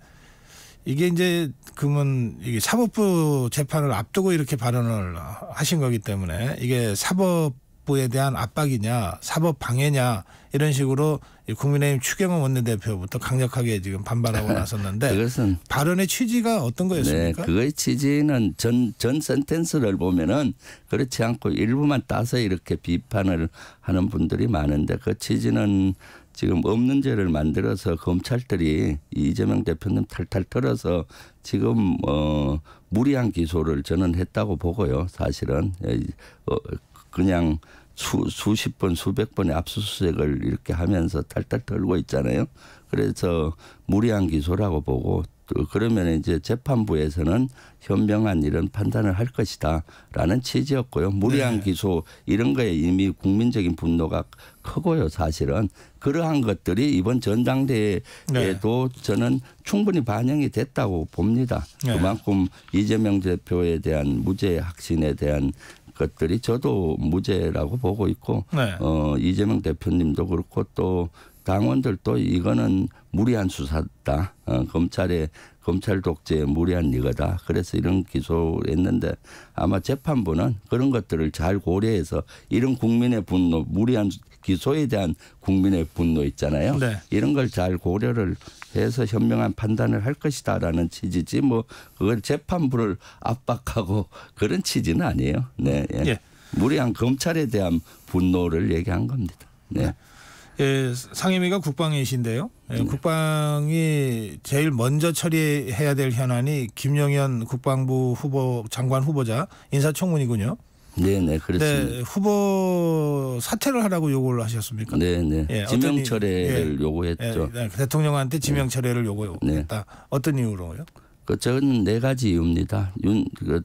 이게 이제 그러면 이게 사법부 재판을 앞두고 이렇게 발언을 하신 거기 때문에 이게 사법부에 대한 압박이냐 사법 방해냐 이런 식으로 국민의힘 추경호 원내대표부터 강력하게 지금 반발하고 [LAUGHS] 나섰는데 그것은 발언의 취지가 어떤 거였습니까? 네, 그의 취지는 전, 전 센텐스를 보면은 그렇지 않고 일부만 따서 이렇게 비판을 하는 분들이 많은데 그 취지는 지금 없는 죄를 만들어서 검찰들이 이재명 대표님 탈탈 털어서 지금 어 무리한 기소를 저는 했다고 보고요. 사실은 예, 어, 그냥 수, 수십 번, 수백 번의 압수수색을 이렇게 하면서 탈탈 털고 있잖아요. 그래서 무리한 기소라고 보고 또 그러면 이제 재판부에서는 현명한 이런 판단을 할 것이다라는 취지였고요. 무리한 네. 기소 이런 거에 이미 국민적인 분노가 크고요. 사실은 그러한 것들이 이번 전당대회에도 네. 저는 충분히 반영이 됐다고 봅니다. 네. 그만큼 이재명 대표에 대한 무죄 확신에 대한 것들이 저도 무죄라고 보고 있고 네. 어, 이재명 대표님도 그렇고 또 당원들도 이거는 무리한 수사다. 어, 검찰의 검찰 독재의 무리한 이거다. 그래서 이런 기소했는데 아마 재판부는 그런 것들을 잘 고려해서 이런 국민의 분노, 무리한 기소에 대한 국민의 분노 있잖아요. 네. 이런 걸 잘 고려를 대해서 현명한 판단을 할 것이다라는 취지지 뭐 그걸 재판부를 압박하고 그런 취지는 아니에요. 네. 예. 예. 무리한 검찰에 대한 분노를 얘기한 겁니다. 네. 예, 상임위가 국방위신데요. 예, 네. 국방이 제일 먼저 처리해야 될 현안이 김영현 국방부 후보 장관 후보자 인사청문이군요. 네네 그렇습니다. 네, 후보 사퇴를 하라고 요구를 하셨습니까? 네네 예, 지명 철회를 예, 요구했죠. 예, 예 대통령한테 지명 네. 철회를 요구했다. 네. 어떤 이유로요? 그 저는 네 가지 이유입니다. 윤 그,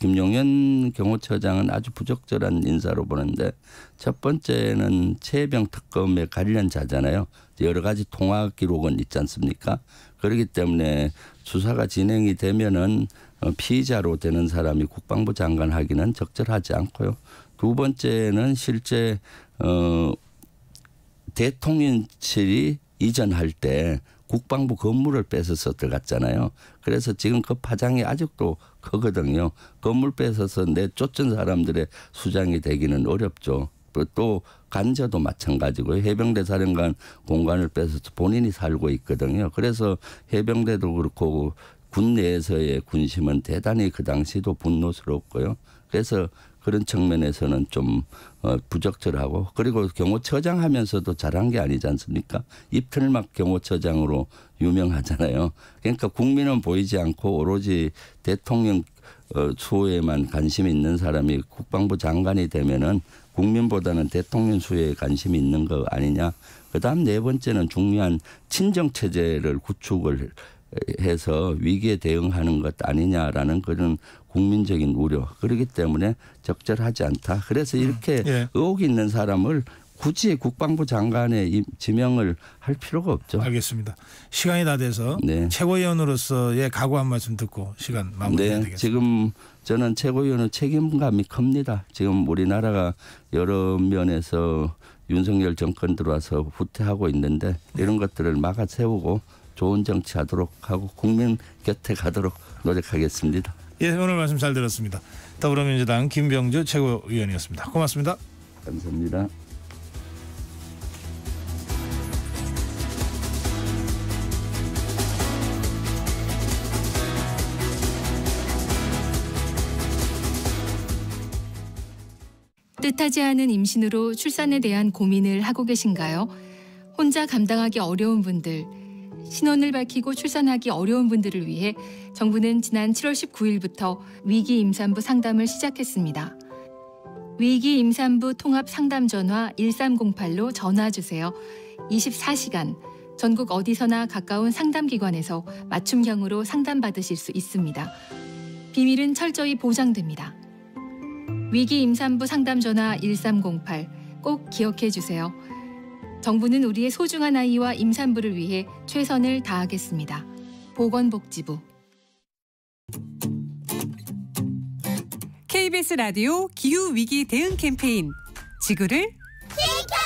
김용현 경호처장은 아주 부적절한 인사로 보는데 첫 번째는 최병 특검에 관련자잖아요. 여러 가지 통화 기록은 있지 않습니까? 그렇기 때문에 수사가 진행이 되면은 어, 피의자로 되는 사람이 국방부 장관 하기는 적절하지 않고요. 두 번째는 실제 어 대통령실이 이전할 때 국방부 건물을 뺏어서 들어갔잖아요. 그래서 지금 그 파장이 아직도 크거든요. 건물 뺏어서 내 쫓은 사람들의 수장이 되기는 어렵죠. 또 간저도 마찬가지고 해병대 사령관 공간을 빼서 본인이 살고 있거든요. 그래서 해병대도 그렇고 군 내에서의 군심은 대단히 그 당시도 분노스럽고요. 그래서 그런 측면에서는 좀 어, 부적절하고 그리고 경호처장 하면서도 잘한 게 아니지 않습니까? 입틀막 경호처장으로 유명하잖아요. 그러니까 국민은 보이지 않고 오로지 대통령 어, 수호에만 관심 이 있는 사람이 국방부 장관이 되면은 국민보다는 대통령 수에 관심이 있는 거 아니냐. 그다음 네 번째는 중요한 친정 체제를 구축을 해서 위기에 대응하는 것 아니냐라는 그런 국민적인 우려. 그렇기 때문에 적절하지 않다. 그래서 음. 이렇게 예. 의혹이 있는 사람을 굳이 국방부 장관의 지명을 할 필요가 없죠. 알겠습니다. 시간이 다 돼서 네. 최고위원으로서의 각오 한 말씀 듣고 시간 마무리해야 네. 되겠습니다. 지금 저는 최고위원의 책임감이 큽니다. 지금 우리나라가 여러 면에서 윤석열 정권 들어와서 후퇴하고 있는데 이런 것들을 막아 세우고 좋은 정치하도록 하고 국민 곁에 가도록 노력하겠습니다. 예, 오늘 말씀 잘 들었습니다. 더불어민주당 김병주 최고위원이었습니다. 고맙습니다. 감사합니다. 뜻하지 않은 임신으로 출산에 대한 고민을 하고 계신가요? 혼자 감당하기 어려운 분들, 신원을 밝히고 출산하기 어려운 분들을 위해 정부는 지난 7월 19일부터 위기 임산부 상담을 시작했습니다. 위기 임산부 통합 상담 전화 1308로 전화 주세요. 24시간 전국 어디서나 가까운 상담 기관에서 맞춤형으로 상담 받으실 수 있습니다. 비밀은 철저히 보장됩니다. 위기 임산부 상담 전화 1308 꼭 기억해 주세요. 정부는 우리의 소중한 아이와 임산부를 위해 최선을 다하겠습니다. 보건복지부 KBS 라디오 기후 위기 대응 캠페인 지구를 지켜라!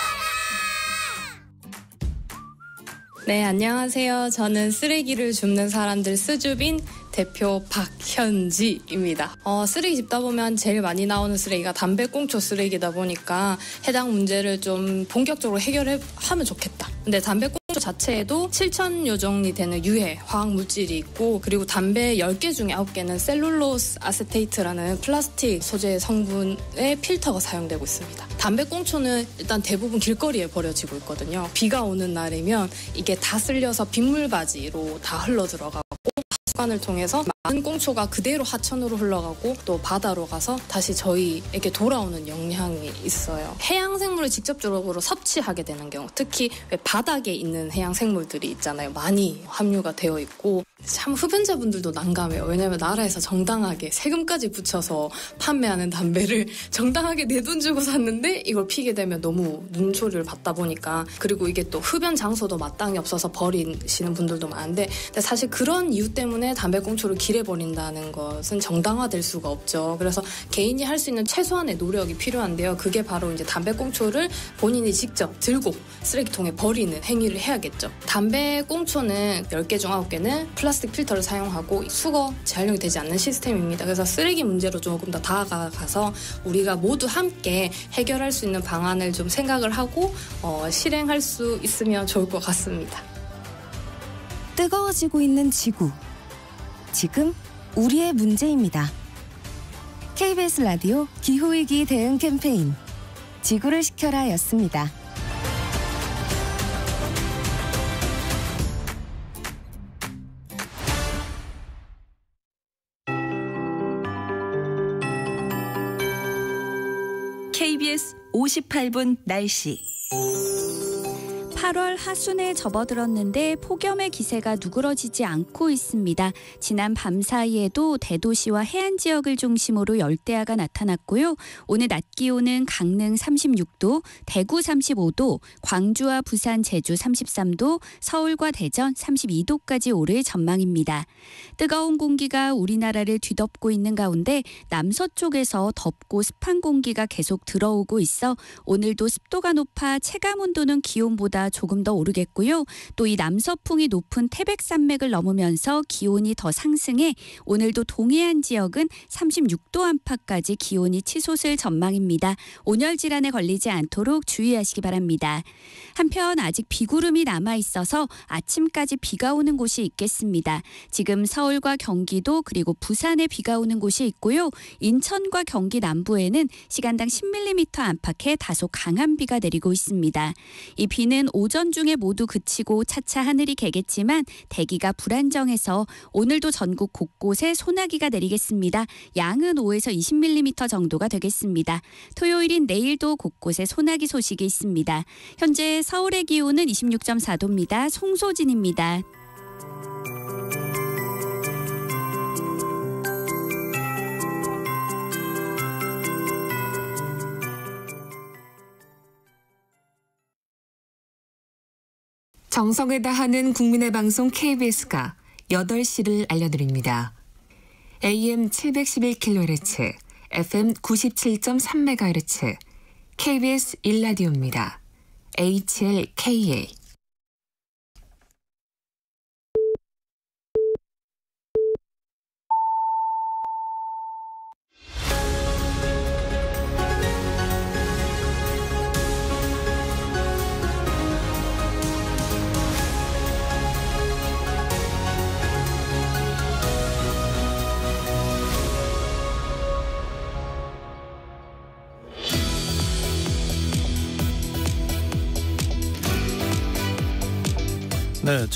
네, 안녕하세요. 저는 쓰레기를 줍는 사람들 수주빈 대표 박현지입니다. 어, 쓰레기 집다 보면 제일 많이 나오는 쓰레기가 담배꽁초 쓰레기다 보니까 해당 문제를 좀 본격적으로 해결하면 좋겠다. 근데 담배꽁초 자체에도 7천여 종이 되는 유해, 화학물질이 있고 그리고 담배 10개 중에 9개는 셀룰로스 아세테이트라는 플라스틱 소재 성분의 필터가 사용되고 있습니다. 담배꽁초는 일단 대부분 길거리에 버려지고 있거든요. 비가 오는 날이면 이게 다 쓸려서 빗물바지로 다 흘러들어가고 습관을 통해서 한꽁초가 그대로 하천으로 흘러가고 또 바다로 가서 다시 저희에게 돌아오는 영향이 있어요. 해양 생물을 직접적으로 섭취하게 되는 경우, 특히 바닥에 있는 해양 생물들이 있잖아요. 많이 함유가 되어 있고 참 흡연자분들도 난감해요. 왜냐하면 나라에서 정당하게 세금까지 붙여서 판매하는 담배를 [LAUGHS] 정당하게 내 돈 주고 샀는데 이걸 피게 되면 너무 눈초리를 받다 보니까 그리고 이게 또 흡연 장소도 마땅히 없어서 버리시는 분들도 많은데 사실 그런 이유 때문에 담배 꽁초를 길에 일해버린다는 것은 정당화될 수가 없죠. 그래서 개인이 할 수 있는 최소한의 노력이 필요한데요. 그게 바로 이제 담배꽁초를 본인이 직접 들고 쓰레기통에 버리는 행위를 해야겠죠. 담배꽁초는 10개 중 9개는 플라스틱 필터를 사용하고 수거 재활용이 되지 않는 시스템입니다. 그래서 쓰레기 문제로 조금 더 다가가서 우리가 모두 함께 해결할 수 있는 방안을 좀 생각을 하고 어, 실행할 수 있으면 좋을 것 같습니다. 뜨거워지고 있는 지구. 지금 우리의 문제입니다. KBS 라디오 기후위기 대응 캠페인 지구를 지켜라 였습니다. 58분 날씨 8월 하순에 접어들었는데 폭염의 기세가 누그러지지 않고 있습니다. 지난 밤 사이에도 대도시와 해안 지역을 중심으로 열대야가 나타났고요. 오늘 낮 기온은 강릉 36도, 대구 35도, 광주와 부산, 제주 33도, 서울과 대전 32도까지 오를 전망입니다. 뜨거운 공기가 우리나라를 뒤덮고 있는 가운데 남서쪽에서 덥고 습한 공기가 계속 들어오고 있어 오늘도 습도가 높아 체감 온도는 기온보다 조금 더 오르겠고요. 또 이 남서풍이 높은 태백산맥을 넘으면서 기온이 더 상승해 오늘도 동해안 지역은 36도 안팎까지 기온이 치솟을 전망입니다. 온열 질환에 걸리지 않도록 주의하시기 바랍니다. 한편 아직 비구름이 남아 있어서 아침까지 비가 오는 곳이 있겠습니다. 지금 서울과 경기도 그리고 부산에 비가 오는 곳이 있고요. 인천과 경기 남부에는 시간당 10mm 안팎의 다소 강한 비가 내리고 있습니다. 이 비는 오전 중에 모두 그치고 차차 하늘이 개겠지만 대기가 불안정해서 오늘도 전국 곳곳에 소나기가 내리겠습니다. 양은 5에서 20mm 정도가 되겠습니다. 토요일인 내일도 곳곳에 소나기 소식이 있습니다. 현재 서울의 기온은 26.4도입니다. 송소진입니다. 정성에 다하는 국민의 방송 KBS가 8시를 알려드립니다. AM 711kHz, FM 97.3MHz, KBS 1라디오입니다. HLKA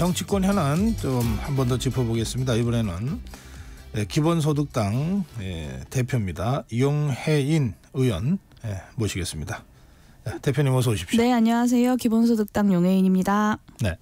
정치권 현안 좀 한 번 더 짚어보겠습니다. 이번에는 예, 기본소득당 예, 대표입니다. 용혜인 의원 예, 모시겠습니다. 대표님 어서 오십시오. 네, 안녕하세요. 기본소득당 용혜인입니다. 네.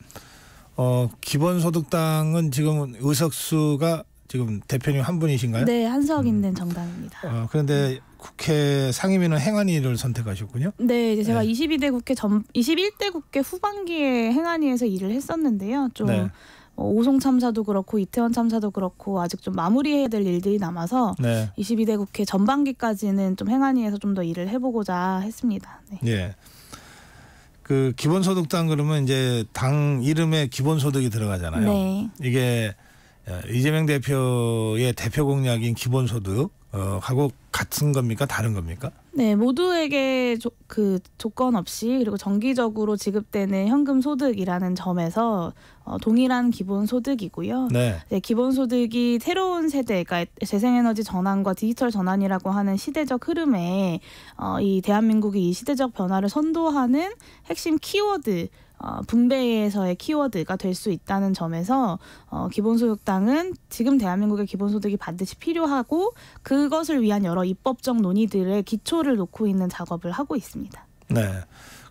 어, 기본소득당은 지금 의석수가 지금 대표님 한 분이신가요? 네, 한석 음. 있는 음. 정당입니다. 어, 그런데 국회 상임위는 행안위를 선택하셨군요. 네, 이제 제가 네. 22대 국회 전 21대 국회 후반기에 행안위에서 일을 했었는데요. 좀 네. 오송 어, 참사도 그렇고 이태원 참사도 그렇고 아직 좀 마무리해야 될 일들이 남아서 네. 22대 국회 전반기까지는 좀 행안위에서 좀 더 일을 해보고자 했습니다. 네. 예. 그 기본소득당 그러면 이제 당 이름에 기본소득이 들어가잖아요. 네. 이게 어, 이재명 대표의 대표 공약인 기본소득 어, 하고 같은 겁니까? 다른 겁니까? 네, 모두에게 조, 그 조건 없이 그리고 정기적으로 지급되는 현금 소득이라는 점에서 어, 동일한 기본 소득이고요. 네. 네. 기본 소득이 새로운 세대, 그러니까 재생에너지 전환과 디지털 전환이라고 하는 시대적 흐름에 어, 이 대한민국이 이 시대적 변화를 선도하는 핵심 키워드. 어, 분배에서의 키워드가 될 수 있다는 점에서 어, 기본소득당은 지금 대한민국의 기본소득이 반드시 필요하고 그것을 위한 여러 입법적 논의들의 기초를 놓고 있는 작업을 하고 있습니다. 네.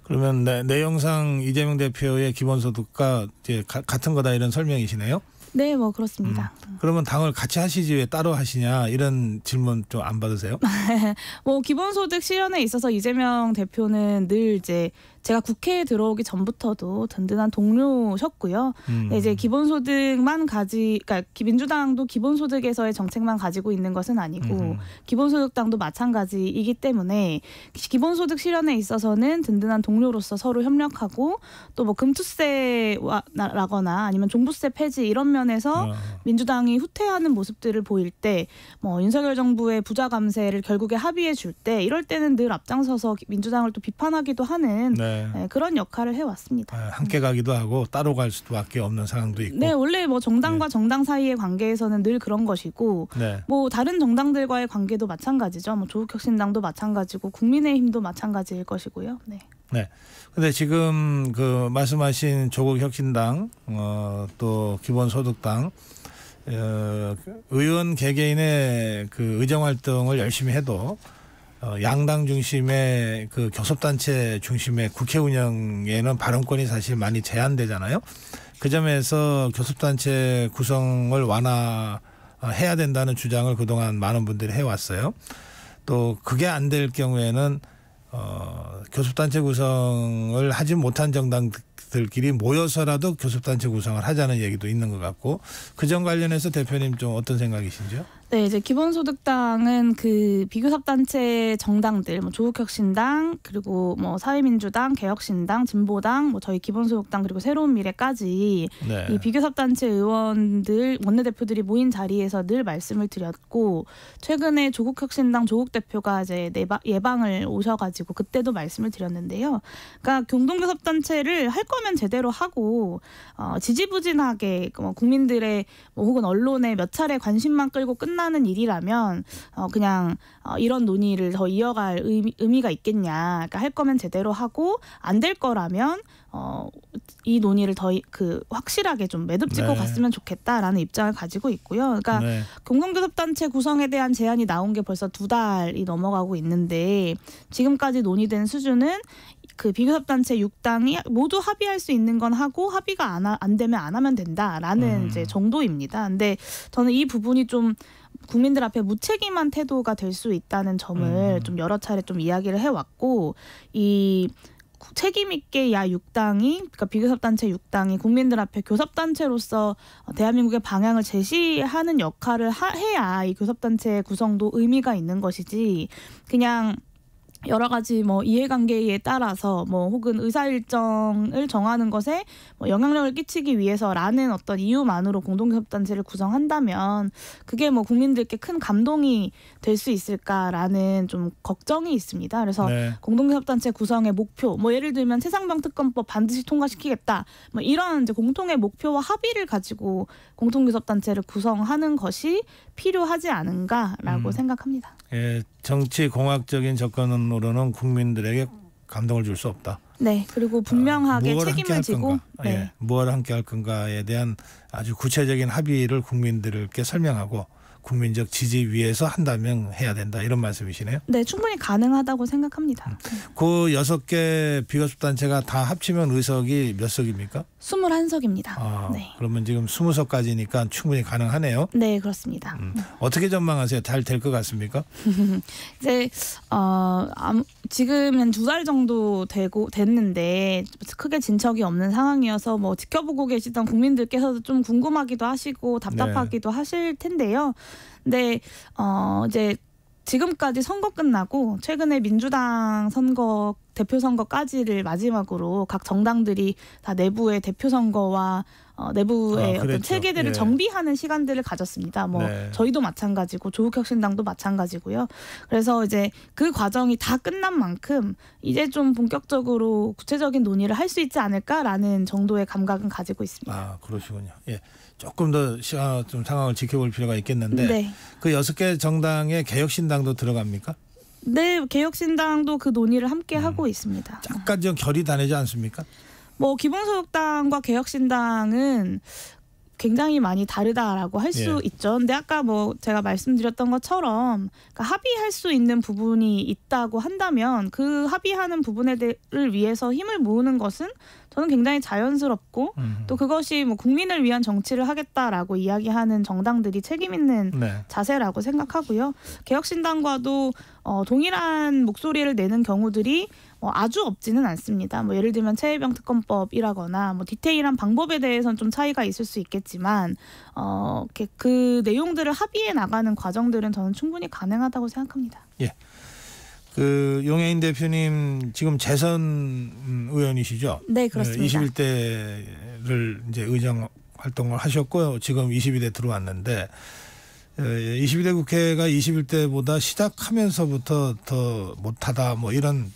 그러면 네, 내 영상 이재명 대표의 기본소득과 이제 가, 같은 거다 이런 설명이시네요. 네, 뭐 그렇습니다. 음. 그러면 당을 같이 하시지 왜 따로 하시냐 이런 질문 좀 안 받으세요? [LAUGHS] 뭐 기본소득 실현에 있어서 이재명 대표는 늘 이제 제가 국회에 들어오기 전부터도 든든한 동료셨고요. 음. 이제 기본소득만 가지, 그러니까 민주당도 기본소득에서의 정책만 가지고 있는 것은 아니고 음. 기본소득당도 마찬가지이기 때문에 기본소득 실현에 있어서는 든든한 동료로서 서로 협력하고 또 뭐 금투세라거나 아니면 종부세 폐지 이런 면에서 아. 민주당이 후퇴하는 모습들을 보일 때 뭐 윤석열 정부의 부자 감세를 결국에 합의해 줄 때 이럴 때는 늘 앞장서서 민주당을 또 비판하기도 하는 네. 네. 네. 그런 역할을 해왔습니다. 아, 함께 가기도 하고 따로 갈 수밖에 없는 상황도 있고. 네, 원래 뭐 정당과 네. 정당 사이의 관계에서는 늘 그런 것이고, 뭐 다른 정당들과의 관계도 마찬가지죠. 뭐 조국혁신당도 마찬가지고 국민의힘도 마찬가지일 것이고요. 네. 네. 근데 지금 그 말씀하신 조국혁신당, 어, 또 기본소득당. 어, 의원 개개인의 그 의정 활동을 열심히 해도 어, 양당 중심의 그 교섭단체 중심의 국회 운영에는 발언권이 사실 많이 제한되잖아요. 그 점에서 교섭단체 구성을 완화해야 된다는 주장을 그동안 많은 분들이 해왔어요. 또 그게 안 될 경우에는 어, 교섭단체 구성을 하지 못한 정당들끼리 모여서라도 교섭단체 구성을 하자는 얘기도 있는 것 같고 그 점 관련해서 대표님 좀 어떤 생각이신지요? 네, 이제 기본소득당은 그 비교섭단체 정당들, 뭐 조국혁신당, 그리고 뭐 사회민주당, 개혁신당, 진보당, 뭐 저희 기본소득당 그리고 새로운 미래까지 네. 이 비교섭단체 의원들 원내대표들이 모인 자리에서 늘 말씀을 드렸고 최근에 조국혁신당 조국 대표가 이제 예방을 오셔가지고 그때도 말씀을 드렸는데요. 그러니까 공동교섭단체를 할 거면 제대로 하고 어, 지지부진하게 뭐 국민들의 뭐 혹은 언론의 몇 차례 관심만 끌고 끝. 끝나는 일이라면 어, 그냥 어, 이런 논의를 더 이어갈 의미, 의미가 있겠냐. 그러니까 할 거면 제대로 하고 안 될 거라면 어, 이 논의를 더 그 확실하게 좀 매듭 짓고 네. 갔으면 좋겠다라는 입장을 가지고 있고요. 그러니까 네. 공공교섭단체 구성에 대한 제안이 나온 게 벌써 두 달이 넘어가고 있는데 지금까지 논의된 수준은 그 비교섭단체 육당이 모두 합의할 수 있는 건 하고 합의가 안, 안 되면 안 하면 된다라는 음. 이제 정도입니다. 근데 저는 이 부분이 좀 국민들 앞에 무책임한 태도가 될 수 있다는 점을 음. 좀 여러 차례 좀 이야기를 해왔고 이 책임 있게 야 육당이 그러니까 비교섭 단체 육당이 국민들 앞에 교섭 단체로서 대한민국의 방향을 제시하는 역할을 하, 해야 이 교섭 단체 의 구성도 의미가 있는 것이지 그냥 여러 가지 뭐 이해관계에 따라서 뭐 혹은 의사 일정을 정하는 것에 뭐 영향력을 끼치기 위해서라는 어떤 이유만으로 공동기업단체를 구성한다면 그게 뭐 국민들께 큰 감동이 될 수 있을까라는 좀 걱정이 있습니다. 그래서 네. 공동기업단체 구성의 목표 뭐 예를 들면 세상방특검법 반드시 통과시키겠다 뭐 이런 이제 공통의 목표와 합의를 가지고 공동기업단체를 구성하는 것이 필요하지 않은가라고 음. 생각합니다. 예, 정치 공학적인 접근은 것만으로는 국민들에게 감동을 줄 수 없다. 네, 그리고 분명하게 어, 책임을 지고 네. 예, 무엇을 함께 할 건가에 대한 아주 구체적인 합의를 국민들께 설명하고 국민적 지지 위에서 한다면 해야 된다 이런 말씀이시네요. 네, 충분히 가능하다고 생각합니다. 그 여섯 개 비교섭 단체가 다 합치면 의석이 몇 석입니까? 스물한 석입니다 아, 네. 그러면 지금 스무 석까지니까 충분히 가능하네요. 네, 그렇습니다. 음. 어떻게 전망하세요? 잘 될 것 같습니까? [LAUGHS] 이제 어, 지금은 두 달 정도 되고 됐는데 크게 진척이 없는 상황이어서 뭐 지켜보고 계시던 국민들께서도 좀 궁금하기도 하시고 네. 답답하기도 네. 하실 텐데요. 근데 어 이제 지금까지 선거 끝나고 최근에 민주당 선거 대표 선거까지를 마지막으로 각 정당들이 다 내부의 대표 선거와 어, 내부의 아, 어떤 체계들을 예. 정비하는 시간들을 가졌습니다. 뭐 네. 저희도 마찬가지고 조국혁신당도 마찬가지고요. 그래서 이제 그 과정이 다 끝난 만큼 이제 좀 본격적으로 구체적인 논의를 할 수 있지 않을까라는 정도의 감각은 가지고 있습니다. 아 그러시군요. 예. 조금 더 시간 좀 상황을 지켜볼 필요가 있겠는데 네. 그 여섯 개 정당의 개혁신당도 들어갑니까? 네, 개혁신당도 그 논의를 함께 음. 하고 있습니다. 약간 좀 결이 다르지 않습니까? 뭐 기본소득당과 개혁신당은 굉장히 많이 다르다라고 할수 예. 있죠. 근데 아까 뭐 제가 말씀드렸던 것처럼 그러니까 합의할 수 있는 부분이 있다고 한다면 그 합의하는 부분을 위해서 힘을 모으는 것은 저는 굉장히 자연스럽고 음. 또 그것이 뭐 국민을 위한 정치를 하겠다라고 이야기하는 정당들이 책임 있는 네. 자세라고 생각하고요. 개혁신당과도 어, 동일한 목소리를 내는 경우들이 뭐 아주 없지는 않습니다. 뭐 예를 들면 체해병 특검법이라거나 뭐 디테일한 방법에 대해서는 좀 차이가 있을 수 있겠지만 어, 그 내용들을 합의해 나가는 과정들은 저는 충분히 가능하다고 생각합니다. 예. 그 용해인 대표님 지금 재선 의원이시죠? 네 그렇습니다. 21대를 이제 의정 활동을 하셨고요. 지금 22대 들어왔는데 22대 예, 국회가 21대보다 시작하면서부터 더 못하다 뭐 이런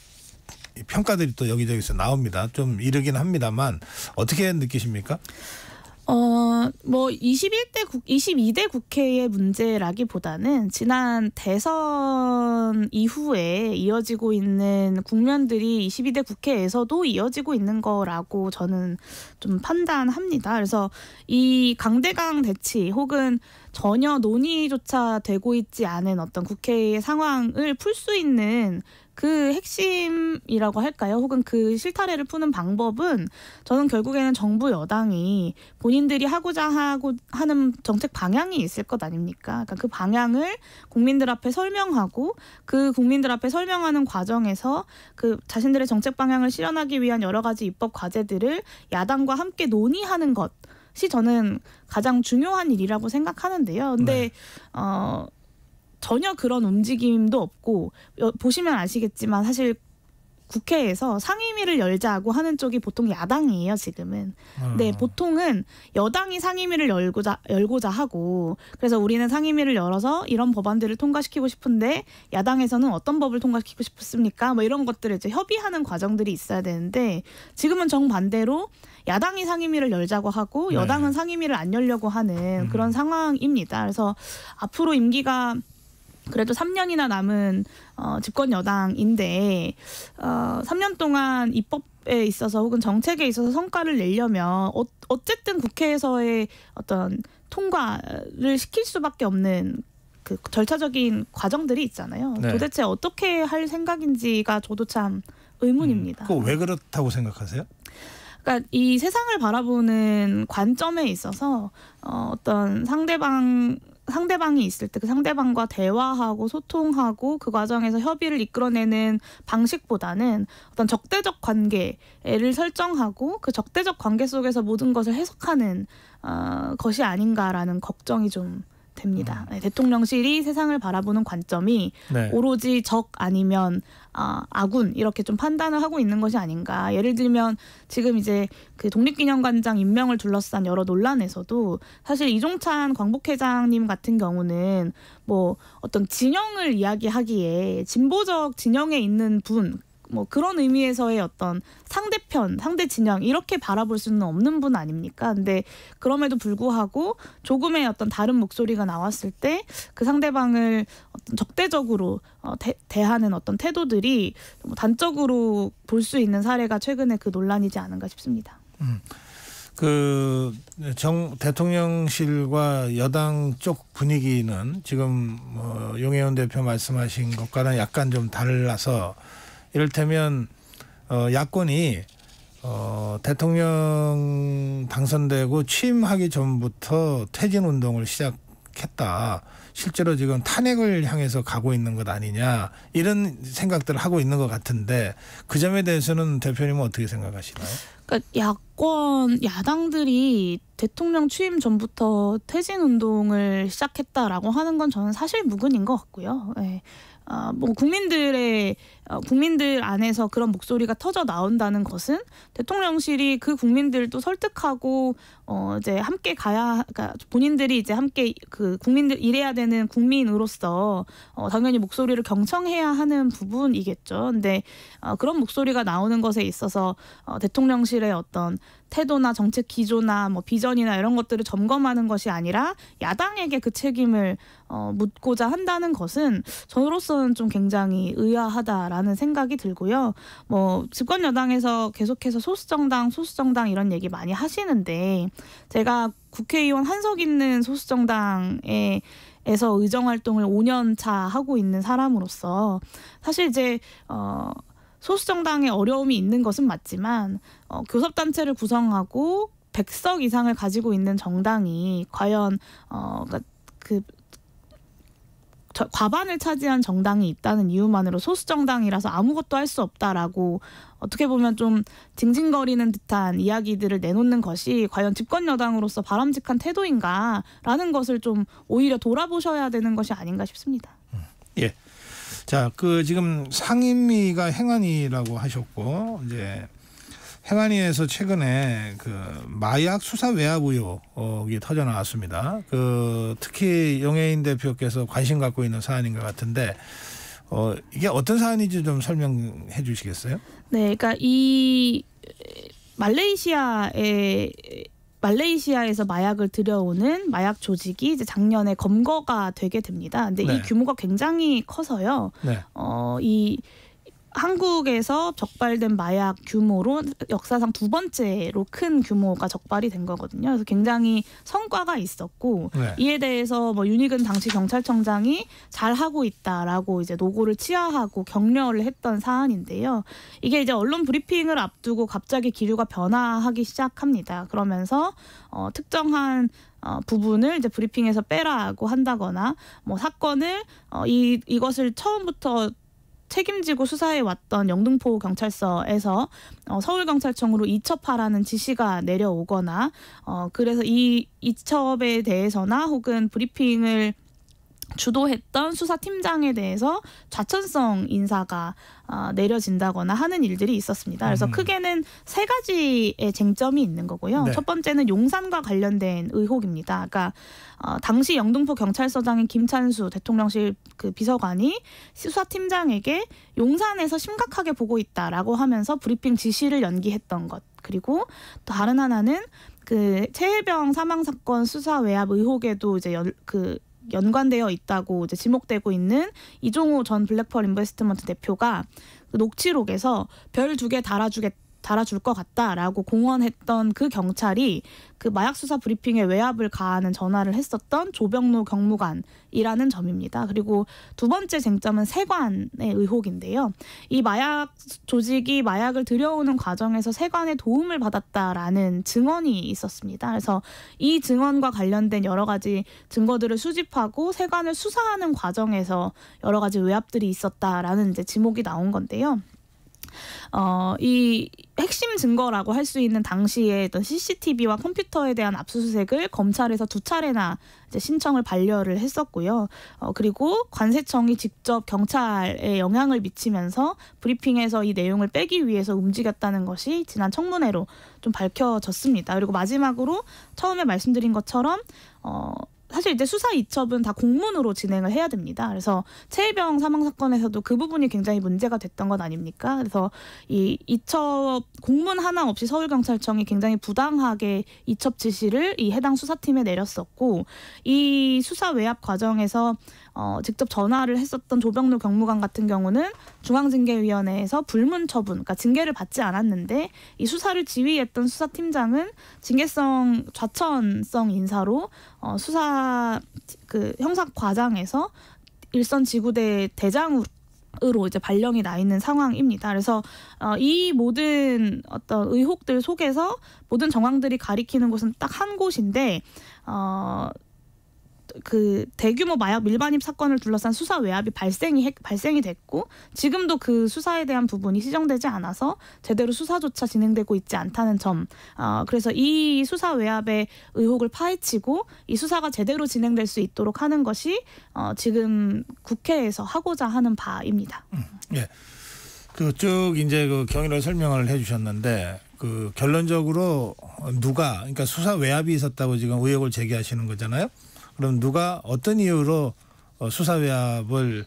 평가들이 또 여기저기서 나옵니다. 좀 이르긴 합니다만 어떻게 느끼십니까? 어, 뭐 21대 국 22대 국회의 문제라기보다는 지난 대선 이후에 이어지고 있는 국면들이 22대 국회에서도 이어지고 있는 거라고 저는 좀 판단합니다. 그래서 이 강대강 대치 혹은 전혀 논의조차 되고 있지 않은 어떤 국회의 상황을 풀 수 있는 그 핵심이라고 할까요? 혹은 그 실타래를 푸는 방법은 저는 결국에는 정부 여당이 본인들이 하고자 하고 하는 정책 방향이 있을 것 아닙니까? 그러니까 그 방향을 국민들 앞에 설명하고 그 국민들 앞에 설명하는 과정에서 그 자신들의 정책 방향을 실현하기 위한 여러 가지 입법 과제들을 야당과 함께 논의하는 것. 이 저는 가장 중요한 일이라고 생각하는데요. 근데 네. 어 전혀 그런 움직임도 없고 보시면 아시겠지만 사실 국회에서 상임위를 열자고 하는 쪽이 보통 야당이에요 지금은. 아. 네 보통은 여당이 상임위를 열고자 열고자 하고 그래서 우리는 상임위를 열어서 이런 법안들을 통과시키고 싶은데 야당에서는 어떤 법을 통과시키고 싶습니까? 뭐 이런 것들을 이제 협의하는 과정들이 있어야 되는데 지금은 정 반대로 야당이 상임위를 열자고 하고 네. 여당은 네. 상임위를 안 열려고 하는 그런 음. 상황입니다. 그래서 앞으로 임기가 그래도 3년이나 남은 어, 집권 여당인데 어, 3년 동안 입법 에 있어서 혹은 정책에 있어서 성과를 내려면 어, 어쨌든 국회에서의 어떤 통과를 시킬 수밖에 없는 그 절차적인 과정들이 있잖아요. 네. 도대체 어떻게 할 생각인지가 저도 참 의문입니다. 음, 왜 그렇다고 생각하세요? 그러니까 이 세상을 바라보는 관점에 있어서 어, 어떤 상대방 상대방이 있을 때 그 상대방과 대화하고 소통하고 그 과정에서 협의를 이끌어내는 방식보다는 어떤 적대적 관계를 설정하고 그 적대적 관계 속에서 모든 것을 해석하는 어, 것이 아닌가라는 걱정이 좀 됩니다. 음. 네, 대통령실이 세상을 바라보는 관점이 네. 오로지 적 아니면 아, 아군 이렇게 좀 판단을 하고 있는 것이 아닌가. 예를 들면 지금 이제 그 독립기념관장 임명을 둘러싼 여러 논란에서도 사실 이종찬 광복회장님 같은 경우는 뭐 어떤 진영을 이야기하기에 진보적 진영에 있는 분뭐 그런 의미에서의 어떤 상대편, 상대 진영 이렇게 바라볼 수는 없는 분 아닙니까? 근데 그럼에도 불구하고 조금의 어떤 다른 목소리가 나왔을 때 그 상대방을 어떤 적대적으로 어, 대, 하는 어떤 태도들이 뭐 단적으로 볼 수 있는 사례가 최근에 그 논란이지 않은가 싶습니다. 음. 그정 대통령실과 여당 쪽 분위기는 지금 뭐 용해원 대표 말씀하신 것과는 약간 좀 달라서 이를테면 어, 야권이 어, 대통령 당선되고 취임하기 전부터 퇴진 운동을 시작했다. 실제로 지금 탄핵을 향해서 가고 있는 것 아니냐 이런 생각들을 하고 있는 것 같은데 그 점에 대해서는 대표님은 어떻게 생각하시나요? 그러니까 야권 야당들이 대통령 취임 전부터 퇴진 운동을 시작했다라고 하는 건 저는 사실 무근인 것 같고요. 네. 어, 뭐 국민들의 어, 국민들 안에서 그런 목소리가 터져 나온다는 것은 대통령실이 그 국민들도 설득하고 어 이제 함께 가야 그러니까 본인들이 이제 함께 그 국민들 일해야 되는 국민으로서 어, 당연히 목소리를 경청해야 하는 부분이겠죠. 근데 어, 그런 목소리가 나오는 것에 있어서 어, 대통령실의 어떤 태도나 정책 기조나 뭐 비전이나 이런 것들을 점검하는 것이 아니라 야당에게 그 책임을 어, 묻고자 한다는 것은 저로서는 좀 굉장히 의아하다라는 생각이 들고요. 뭐 집권 여당에서 계속해서 소수정당, 소수정당 이런 얘기 많이 하시는데 제가 국회의원 한석 있는 소수정당에 에서 의정 활동을 5년 차 하고 있는 사람으로서 사실 이제 어 소수 정당의 어려움이 있는 것은 맞지만 어, 교섭 단체를 구성하고 100석 이상을 가지고 있는 정당이 과연 어그 그러니까 과반을 차지한 정당이 있다는 이유만으로 소수 정당이라서 아무것도 할 수 없다라고 어떻게 보면 좀 징징거리는 듯한 이야기들을 내놓는 것이 과연 집권 여당으로서 바람직한 태도인가라는 것을 좀 오히려 돌아보셔야 되는 것이 아닌가 싶습니다. 음, 예. 자, 그 지금 상임위가 행안위라고 하셨고 이제 행안위에서 최근에 그 마약 수사 외압 의혹이 터져 나왔습니다. 그 특히 영혜인 대표께서 관심 갖고 있는 사안인 것 같은데 어 이게 어떤 사안인지 좀 설명해 주시겠어요? 네, 그러니까 이 말레이시아의 말레이시아에서 마약을 들여오는 마약 조직이 이제 작년에 검거가 되게 됩니다. 근데 네. 이 규모가 굉장히 커서요. 네. 어, 이 한국에서 적발된 마약 규모로 역사상 두 번째로 큰 규모가 적발이 된 거거든요. 그래서 굉장히 성과가 있었고 네. 이에 대해서 뭐 윤익은 당시 경찰청장이 잘 하고 있다라고 이제 노고를 치하하고 격려를 했던 사안인데요. 이게 이제 언론 브리핑을 앞두고 갑자기 기류가 변화하기 시작합니다. 그러면서 어, 특정한 어, 부분을 이제 브리핑에서 빼라고 한다거나 뭐 사건을 어, 이 이것을 처음부터 책임지고 수사해 왔던 영등포 경찰서에서 어, 서울경찰청으로 이첩하라는 지시가 내려오거나 어, 그래서 이 이첩에 대해서나 혹은 브리핑을 주도했던 수사팀장에 대해서 좌천성 인사가 어, 내려진다거나 하는 일들이 있었습니다. 그래서 음. 크게는 세 가지의 쟁점이 있는 거고요. 네. 첫 번째는 용산과 관련된 의혹입니다. 그러니까 어, 당시 영등포 경찰서장인 김찬수 대통령실 그 비서관이 수사팀장에게 용산에서 심각하게 보고 있다라고 하면서 브리핑 지시를 연기했던 것. 그리고 또 다른 하나는 그 최혜병 사망 사건 수사 외압 의혹에도 이제 연, 그 연관되어 있다고 이제 지목되고 있는 이종호전 블랙펄 인베스트먼트 대표가 그 녹취록에서 별 두 개 달아주겠다. 달아줄 것 같다라고 공언했던 그 경찰이 그 마약 수사 브리핑에 외압을 가하는 전화를 했었던 조병로 경무관이라는 점입니다. 그리고 두 번째 쟁점은 세관의 의혹인데요. 이 마약 조직이 마약을 들여오는 과정에서 세관의 도움을 받았다라는 증언이 있었습니다. 그래서 이 증언과 관련된 여러 가지 증거들을 수집하고 세관을 수사하는 과정에서 여러 가지 외압들이 있었다라는 이제 지목이 나온 건데요. 어, 이 핵심 증거라고 할 수 있는 당시에 어떤 CCTV와 컴퓨터에 대한 압수수색을 검찰에서 두 차례나 신청을 반려를 했었고요. 어, 그리고 관세청이 직접 경찰에 영향을 미치면서 브리핑에서 이 내용을 빼기 위해서 움직였다는 것이 지난 청문회로 좀 밝혀졌습니다. 그리고 마지막으로 처음에 말씀드린 것처럼 어, 사실 이제 수사 이첩은 다 공문으로 진행을 해야 됩니다. 그래서 최병 사망 사건에서도 그 부분이 굉장히 문제가 됐던 것 아닙니까? 그래서 이 이첩 공문 하나 없이 서울경찰청이 굉장히 부당하게 이첩 지시를 이 해당 수사팀에 내렸었고 이 수사 외압 과정에서 어, 직접 전화를 했었던 조병로 경무관 같은 경우는 중앙징계위원회에서 불문 처분, 그러니까 징계를 받지 않았는데 이 수사를 지휘했던 수사팀장은 징계성 좌천성 인사로 어, 수사 그 형사 과장에서 일선 지구대 대장으로 으로 이제 발령이 나 있는 상황입니다. 그래서 어, 이 모든 어떤 의혹들 속에서 모든 정황들이 가리키는 곳은 딱 한 곳인데 어, 그 대규모 마약 밀반입 사건을 둘러싼 수사 외압이 발생이 했, 발생이 됐고 지금도 그 수사에 대한 부분이 시정되지 않아서 제대로 수사조차 진행되고 있지 않다는 점. 어, 그래서 이 수사 외압의 의혹을 파헤치고 이 수사가 제대로 진행될 수 있도록 하는 것이 어, 지금 국회에서 하고자 하는 바입니다. 음, 예. 그쭉 이제 그 경위를 설명을 해주셨는데 그 결론적으로 누가 그러니까 수사 외압이 있었다고 지금 의혹을 제기하시는 거잖아요. 그럼 누가 어떤 이유로 어, 수사외압을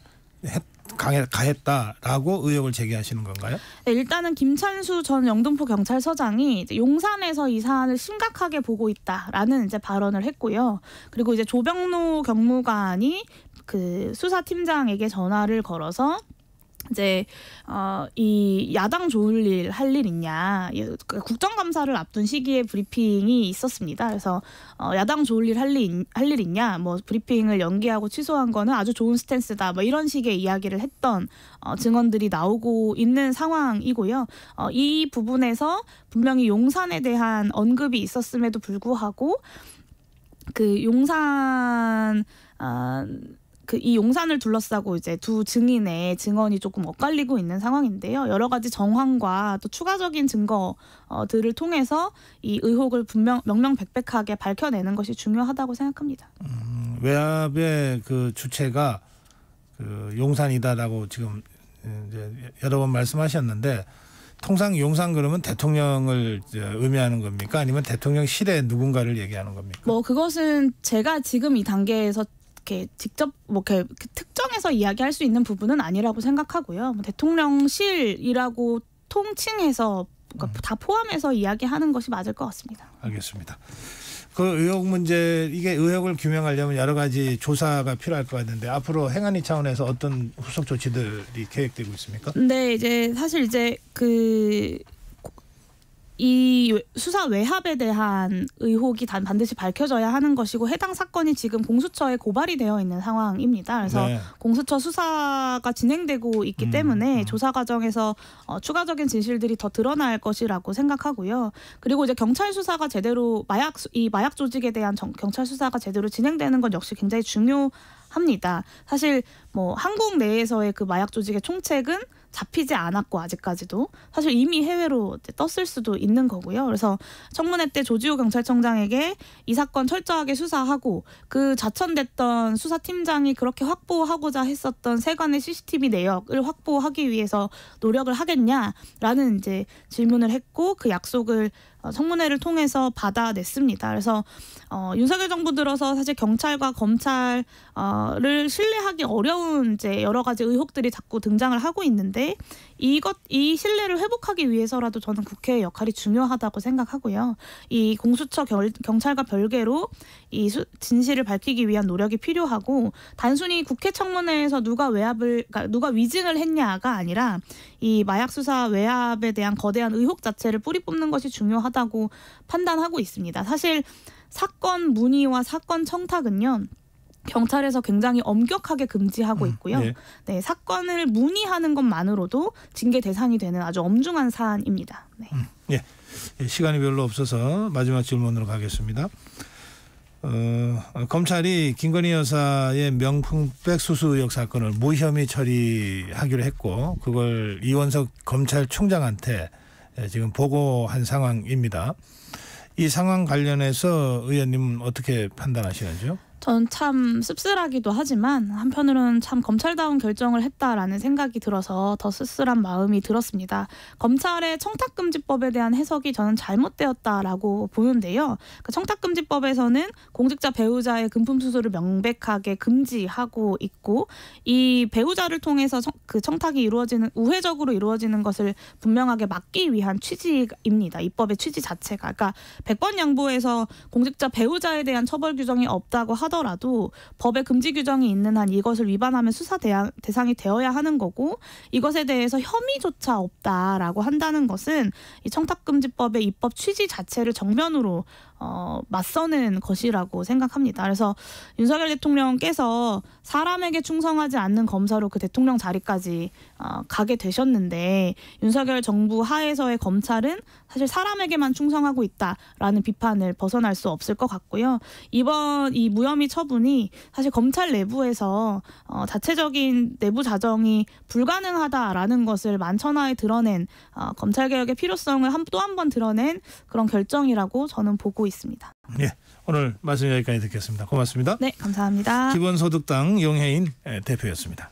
했 가했다라고 의혹을 제기하시는 건가요? 네, 일단은 김찬수 전 영등포 경찰서장이 용산에서 이 사안을 심각하게 보고 있다라는 이제 발언을 했고요. 그리고 이제 조병노 경무관이 그 수사팀장에게 전화를 걸어서 이제 어, 이 야당 좋을 일 할 일 있냐 국정감사를 앞둔 시기에 브리핑이 있었습니다. 그래서 어, 야당 좋을 일 할일할 일 있냐 뭐 브리핑을 연기하고 취소한 거는 아주 좋은 스탠스다 뭐 이런 식의 이야기를 했던 어, 증언들이 나오고 있는 상황이고요. 어, 이 부분에서 분명히 용산에 대한 언급이 있었음에도 불구하고 그 용산 어, 그이 용산을 둘러싸고 이제 두 증인의 증언이 조금 엇갈리고 있는 상황인데요. 여러 가지 정황과 또 추가적인 증거들을 어, 통해서 이 의혹을 분명 명명백백하게 밝혀내는 것이 중요하다고 생각합니다. 음, 외압의 그 주체가 그 용산이다라고 지금 이제 여러 번 말씀하셨는데 통상 용산 그러면 대통령을 의미하는 겁니까? 아니면 대통령실에 누군가를 얘기하는 겁니까? 뭐 그것은 제가 지금 이 단계에서 이렇게 직접 뭐 이렇게 특정해서 이야기할 수 있는 부분은 아니라고 생각하고요. 뭐 대통령실이라고 통칭해서 그러니까 음. 다 포함해서 이야기하는 것이 맞을 것 같습니다. 알겠습니다. 그 의혹 문제 이게 의혹을 규명하려면 여러 가지 조사가 필요할 것 같은데 앞으로 행안위 차원에서 어떤 후속 조치들이 계획되고 있습니까? 네, 이제 사실 이제 그이 수사 외압에 대한 의혹이 단 반드시 밝혀져야 하는 것이고 해당 사건이 지금 공수처에 고발이 되어 있는 상황입니다. 그래서 네. 공수처 수사가 진행되고 있기 음, 때문에 음. 조사 과정에서 어, 추가적인 진실들이 더 드러날 것이라고 생각하고요. 그리고 이제 경찰 수사가 제대로 마약 이 마약 조직에 대한 정, 경찰 수사가 제대로 진행되는 건 역시 굉장히 중요. 합니다. 사실 뭐 한국 내에서의 그 마약 조직의 총책은 잡히지 않았고 아직까지도 사실 이미 해외로 떴을 수도 있는 거고요. 그래서 청문회 때 조지호 경찰청장에게 이 사건 철저하게 수사하고 그 자천됐던 수사팀장이 그렇게 확보하고자 했었던 세관의 CCTV 내역을 확보하기 위해서 노력을 하겠냐라는 이제 질문을 했고 그 약속을 어, 청문회를 통해서 받아냈습니다. 그래서 어, 윤석열 정부 들어서 사실 경찰과 검찰을 어, 신뢰하기 어려운 이제 여러 가지 의혹들이 자꾸 등장을 하고 있는데 이것 이 신뢰를 회복하기 위해서라도 저는 국회의 역할이 중요하다고 생각하고요. 이 공수처 결, 경찰과 별개로 이 수, 진실을 밝히기 위한 노력이 필요하고 단순히 국회 청문회에서 누가 외압을 그러니까 누가 위증을 했냐가 아니라 이 마약 수사 외압에 대한 거대한 의혹 자체를 뿌리 뽑는 것이 중요하다고 판단하고 있습니다. 사실 사건 문의와 사건 청탁은요. 경찰에서 굉장히 엄격하게 금지하고 음, 있고요. 네. 네. 사건을 문의하는 것만으로도 징계 대상이 되는 아주 엄중한 사안입니다. 네. 음, 예. 예, 시간이 별로 없어서 마지막 질문으로 가겠습니다. 어, 어 검찰이 김건희 여사의 명품백 수수 의 사건을 무혐의 처리하기로 했고 그걸 이원석 검찰총장한테 예, 지금 보고한 상황입니다. 이 상황 관련해서 의원님 어떻게 판단하시는지요? 전참 씁쓸하기도 하지만 한편으로는 참 검찰다운 결정을 했다라는 생각이 들어서 더씁쓸한 마음이 들었습니다. 검찰의 청탁금지법에 대한 해석이 저는 잘못되었다라고 보는데요. 그 청탁금지법에서는 공직자 배우자의 금품 수수를 명백하게 금지하고 있고 이 배우자를 통해서 청, 그 청탁이 이루어지는 우회적으로 이루어지는 것을 분명하게 막기 위한 취지입니다. 입법의 취지 자체가 그러니까 백번 양보해서 공직자 배우자에 대한 처벌 규정이 없다고 하더 하더라도 법의 금지 규정이 있는 한 이것을 위반하면 수사 대항, 대상이 되어야 하는 거고 이것에 대해서 혐의조차 없다라고 한다는 것은 이 청탁금지법의 입법 취지 자체를 정면으로 어, 맞서는 것이라고 생각합니다. 그래서 윤석열 대통령께서 사람에게 충성하지 않는 검사로 그 대통령 자리까지 어, 가게 되셨는데 윤석열 정부 하에서의 검찰은 사실 사람에게만 충성하고 있다라는 비판을 벗어날 수 없을 것 같고요. 이번 이 무혐의 처분이 사실 검찰 내부에서 어, 자체적인 내부 자정이 불가능하다라는 것을 만천하에 드러낸 어, 검찰개혁의 필요성을 또 한 번 드러낸 그런 결정이라고 저는 보고 있습니다. 있습니다. 예, 오늘 말씀 여기까지 듣겠습니다. 고맙습니다. 네, 감사합니다. 기본소득당 용혜인 예, 대표였습니다.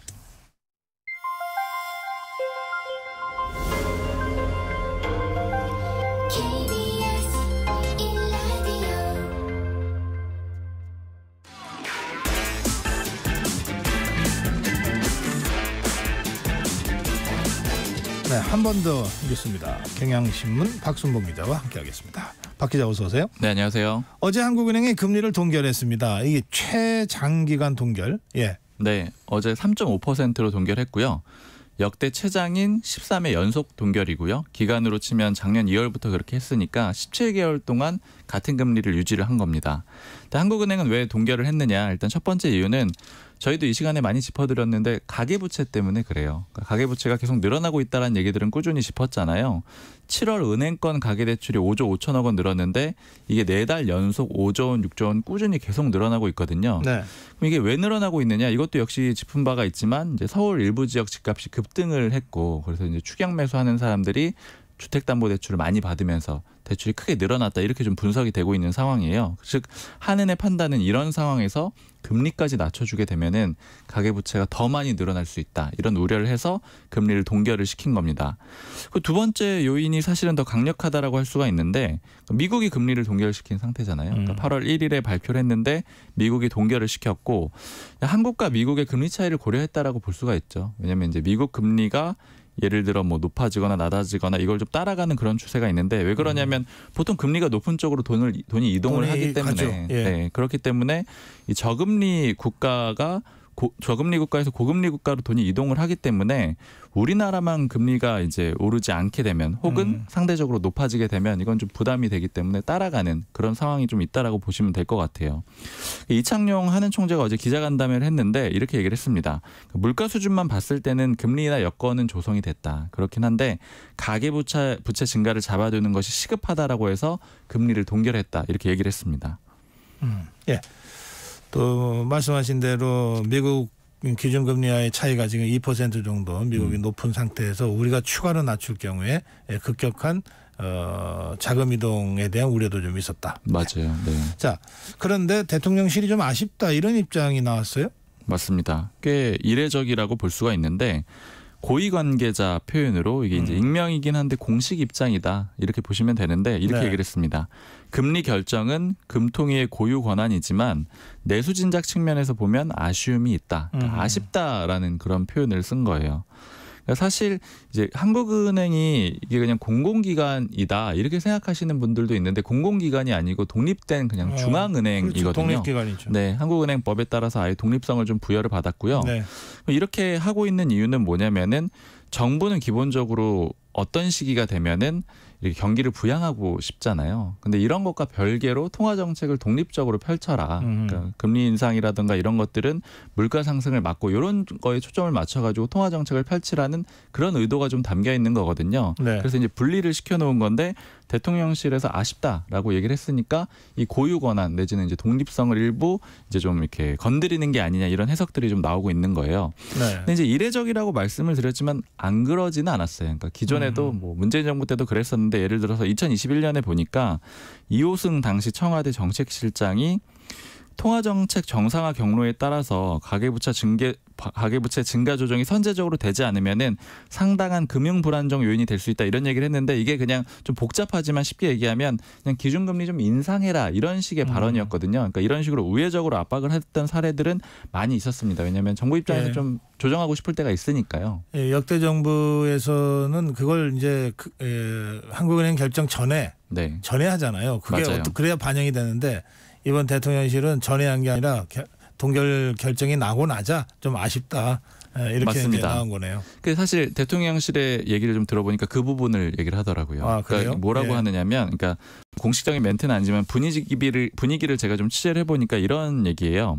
네, 한 번더 뉴스입니다. 경향신문 박순봉 기자와 함께하겠습니다. 박 기자 어서 오세요. 네, 안녕하세요. 어제 한국은행이 금리를 동결했습니다. 이게 최장기간 동결. 예. 네, 어제 3.5%로 동결했고요. 역대 최장인 13회 연속 동결이고요. 기간으로 치면 작년 2월부터 그렇게 했으니까 17개월 동안 같은 금리를 유지를 한 겁니다. 한국은행은 왜 동결을 했느냐? 일단 첫 번째 이유는 저희도 이 시간에 많이 짚어드렸는데 가계부채 때문에 그래요. 그러니까 가계부채가 계속 늘어나고 있다는 얘기들은 꾸준히 짚었잖아요. 7월 은행권 가계대출이 5조 5천억 원 늘었는데 이게 네 달 연속 5조 원, 6조 원 꾸준히 계속 늘어나고 있거든요. 네. 그럼 이게 왜 늘어나고 있느냐? 이것도 역시 짚은 바가 있지만 이제 서울 일부 지역 집값이 급등을 했고 그래서 이제 추경 매수하는 사람들이 주택담보대출을 많이 받으면서 대출이 크게 늘어났다 이렇게 좀 분석이 되고 있는 상황이에요. 즉 한은의 판단은 이런 상황에서 금리까지 낮춰주게 되면은 가계부채가 더 많이 늘어날 수 있다 이런 우려를 해서 금리를 동결을 시킨 겁니다. 그 두 번째 요인이 사실은 더 강력하다라고 할 수가 있는데 미국이 금리를 동결시킨 상태잖아요. 그러니까 8월 음. 1일에 발표를 했는데 미국이 동결을 시켰고 한국과 미국의 금리 차이를 고려했다라고 볼 수가 있죠. 왜냐하면 이제 미국 금리가 예를 들어 뭐 높아지거나 낮아지거나 이걸 좀 따라가는 그런 추세가 있는데 왜 그러냐면 보통 금리가 높은 쪽으로 돈을 돈이 이동을 돈이 하기 때문에 예. 네, 그렇기 때문에 이 저금리 국가가 고, 저금리 국가에서 고금리 국가로 돈이 이동을 하기 때문에 우리나라만 금리가 이제 오르지 않게 되면 혹은 음. 상대적으로 높아지게 되면 이건 좀 부담이 되기 때문에 따라가는 그런 상황이 좀 있다라고 보시면 될 것 같아요. 이창용 하는 총재가 어제 기자간담회를 했는데 이렇게 얘기를 했습니다. 그 물가 수준만 봤을 때는 금리나 여건은 조성이 됐다. 그렇긴 한데 가계 부채 부채 증가를 잡아두는 것이 시급하다라고 해서 금리를 동결했다. 이렇게 얘기를 했습니다. 음. 예. 또 말씀하신 대로 미국 기준금리와의 차이가 지금 2% 정도 미국이 음. 높은 상태에서 우리가 추가로 낮출 경우에 예, 급격한 어, 자금 이동에 대한 우려도 좀 있었다. 맞아요. 네. 자, 그런데 대통령실이 좀 아쉽다 이런 입장이 나왔어요? 맞습니다. 꽤 이례적이라고 볼 수가 있는데 고위 관계자 표현으로 이게 이제 음. 익명이긴 한데 공식 입장이다 이렇게 보시면 되는데 이렇게 네. 얘기를 했습니다. 금리 결정은 금통위의 고유 권한이지만 내수 진작 측면에서 보면 아쉬움이 있다. 그러니까 음. 아쉽다라는 그런 표현을 쓴 거예요. 그러니까 사실 이제 한국은행이 이게 그냥 공공기관이다 이렇게 생각하시는 분들도 있는데 공공기관이 아니고 독립된 그냥 어, 중앙은행이거든요. 그렇죠. 독립기관이죠. 네, 한국은행법에 따라서 아예 독립성을 좀 부여를 받았고요. 네. 이렇게 하고 있는 이유는 뭐냐면은 정부는 기본적으로 어떤 시기가 되면은 이렇게 경기를 부양하고 싶잖아요. 근데 이런 것과 별개로 통화 정책을 독립적으로 펼쳐라. 그러니까 금리 인상이라든가 이런 것들은 물가 상승을 막고 이런 거에 초점을 맞춰가지고 통화 정책을 펼치라는 그런 의도가 좀 담겨 있는 거거든요. 네. 그래서 이제 분리를 시켜놓은 건데 대통령실에서 아쉽다라고 얘기를 했으니까 이 고유 권한 내지는 이제 독립성을 일부 이제 좀 이렇게 건드리는 게 아니냐 이런 해석들이 좀 나오고 있는 거예요. 네. 근데 이제 이례적이라고 말씀을 드렸지만 안 그러지는 않았어요. 그러니까 기존에도 음. 뭐 문재인 정부 때도 그랬었는데. 건데 예를 들어서 2021년에 보니까 이호승 당시 청와대 정책실장이 통화정책 정상화 경로에 따라서 가계부채 증개, 가계부채 증가 조정이 선제적으로 되지 않으면은 상당한 금융 불안정 요인이 될 수 있다 이런 얘기를 했는데 이게 그냥 좀 복잡하지만 쉽게 얘기하면 그냥 기준금리 좀 인상해라 이런 식의 음. 발언이었거든요. 그러니까 이런 식으로 우회적으로 압박을 했던 사례들은 많이 있었습니다. 왜냐하면 정부 입장에서 예. 좀 조정하고 싶을 때가 있으니까요. 예, 역대 정부에서는 그걸 이제 그, 예, 한국은행 결정 전에 네. 전에 하잖아요. 그게 맞아요. 그래야 반영이 되는데 이번 대통령실은 전에 한 게 아니라. 겨, 동결 결정이 나고 나자 좀 아쉽다. 이렇게 맞습니다. 나온 거네요. 그 사실 대통령실의 얘기를 좀 들어보니까 그 부분을 얘기를 하더라고요. 아, 그러니까 뭐라고 예. 하느냐면, 그러니까 공식적인 멘트는 아니지만 분위기를 분위기를 제가 좀 취재를 해보니까 이런 얘기예요.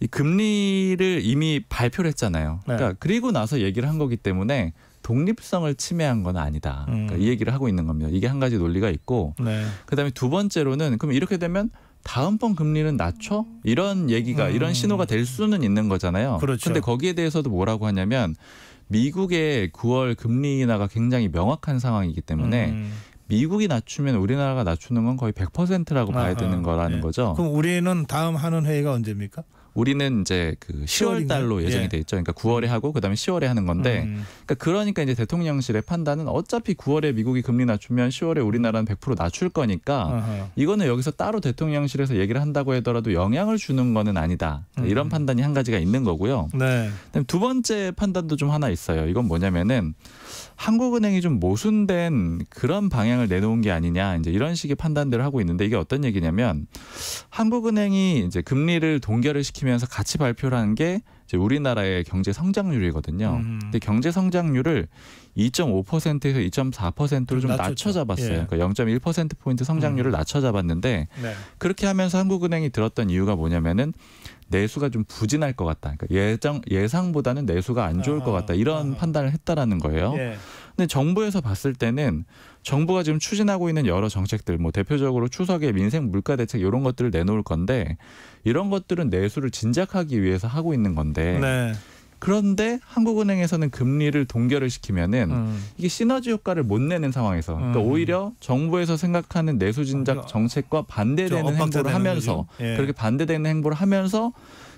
이 금리를 이미 발표를 했잖아요. 네. 그러니까 네. 그리고 나서 얘기를 한 거기 때문에 독립성을 침해한 건 아니다. 그러니까 음. 이 얘기를 하고 있는 겁니다. 이게 한 가지 논리가 있고, 네. 그다음에 두 번째로는 그럼 이렇게 되면 다음번 금리는 낮춰 이런 얘기가 음. 이런 신호가 될 수는 있는 거잖아요. 그렇 근데 거기에 대해서도 뭐라고 하냐면 미국의 9월 금리 인하가 굉장히 명확한 상황이기 때문에 음. 미국이 낮추면 우리나라가 낮추는 건 거의 100%라고 봐야 아하. 되는 거라는 네. 거죠. 그럼 우리는 다음 하는 회의가 언제입니까? 우리는 이제 그 10월 달로 예정이 예. 돼 있죠. 그러니까 9월에 하고 그다음에 10월에 하는 건데 음. 그러니까 그러니까 이제 대통령실의 판단은 어차피 9월에 미국이 금리 낮추면 10월에 우리나라는 100% 낮출 거니까 아하. 이거는 여기서 따로 대통령실에서 얘기를 한다고 하더라도 영향을 주는 거는 아니다. 그러니까 이런 판단이 한 가지가 있는 거고요. 네. 그다음에 두 번째 판단도 좀 하나 있어요. 이건 뭐냐면은 한국은행이 좀 모순된 그런 방향을 내놓은 게 아니냐 이제 이런 식의 판단들을 하고 있는데 이게 어떤 얘기냐면 한국은행이 이제 금리를 동결을 시키면서 같이 발표를 한게 우리나라의 경제 성장률이거든요. 음. 근데 경제 성장률을 2.5%에서 2.4%로 좀 낮췄죠. 낮춰 잡았어요. 예. 그러니까 0.1% 포인트 성장률을 음. 낮춰 잡았는데 네. 그렇게 하면서 한국은행이 들었던 이유가 뭐냐면은 내수가 좀 부진할 것 같다. 그러니까 예정 예상보다는 내수가 안 좋을 것 아. 같다. 이런 아. 판단을 했다라는 거예요. 예. 근데 정부에서 봤을 때는 정부가 지금 추진하고 있는 여러 정책들, 뭐 대표적으로 추석에 민생 물가 대책 이런 것들을 내놓을 건데 이런 것들은 내수를 진작하기 위해서 하고 있는 건데. 네. 그런데 한국은행에서는 금리를 동결을 시키면은 음. 이게 시너지 효과를 못 내는 상황에서 그러니까 음. 오히려 정부에서 생각하는 내수 진작 그러니까 정책과 반대되는 행보를 하면서 예. 그렇게 반대되는 행보를 하면서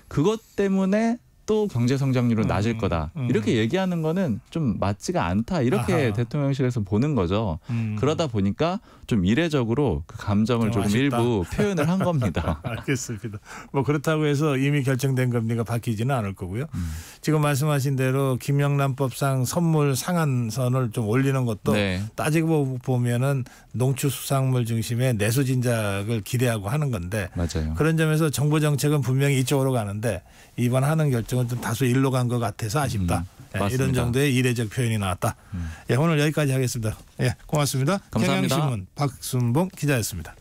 그것 때문에 또 경제 성장률은 음, 낮을 거다 음. 이렇게 얘기하는 거는 좀 맞지가 않다 이렇게 아하. 대통령실에서 보는 거죠. 음. 그러다 보니까 좀 이례적으로 그 감정을 좀, 금 일부 표현을 한 겁니다. [LAUGHS] 알겠습니다. 뭐 그렇다고 해서 이미 결정된 겁니까 바뀌지는 않을 거고요. 음. 지금 말씀하신 대로 김영란법상 선물 상한선을 좀 올리는 것도 네. 따지고 보면은 농축수산물 중심의 내수 진작을 기대하고 하는 건데 맞아요. 그런 점에서 정부 정책은 분명히 이쪽으로 가는데 입원하는 결정은 좀 다소 일로 간 것 같아서 아쉽다. 음. 음. 예, 이런 정도의 이례적 표현이 나왔다. 음. 예, 오늘 여기까지 하겠습니다. 예, 고맙습니다. 감사합니다. 경향신문 박순봉 기자였습니다.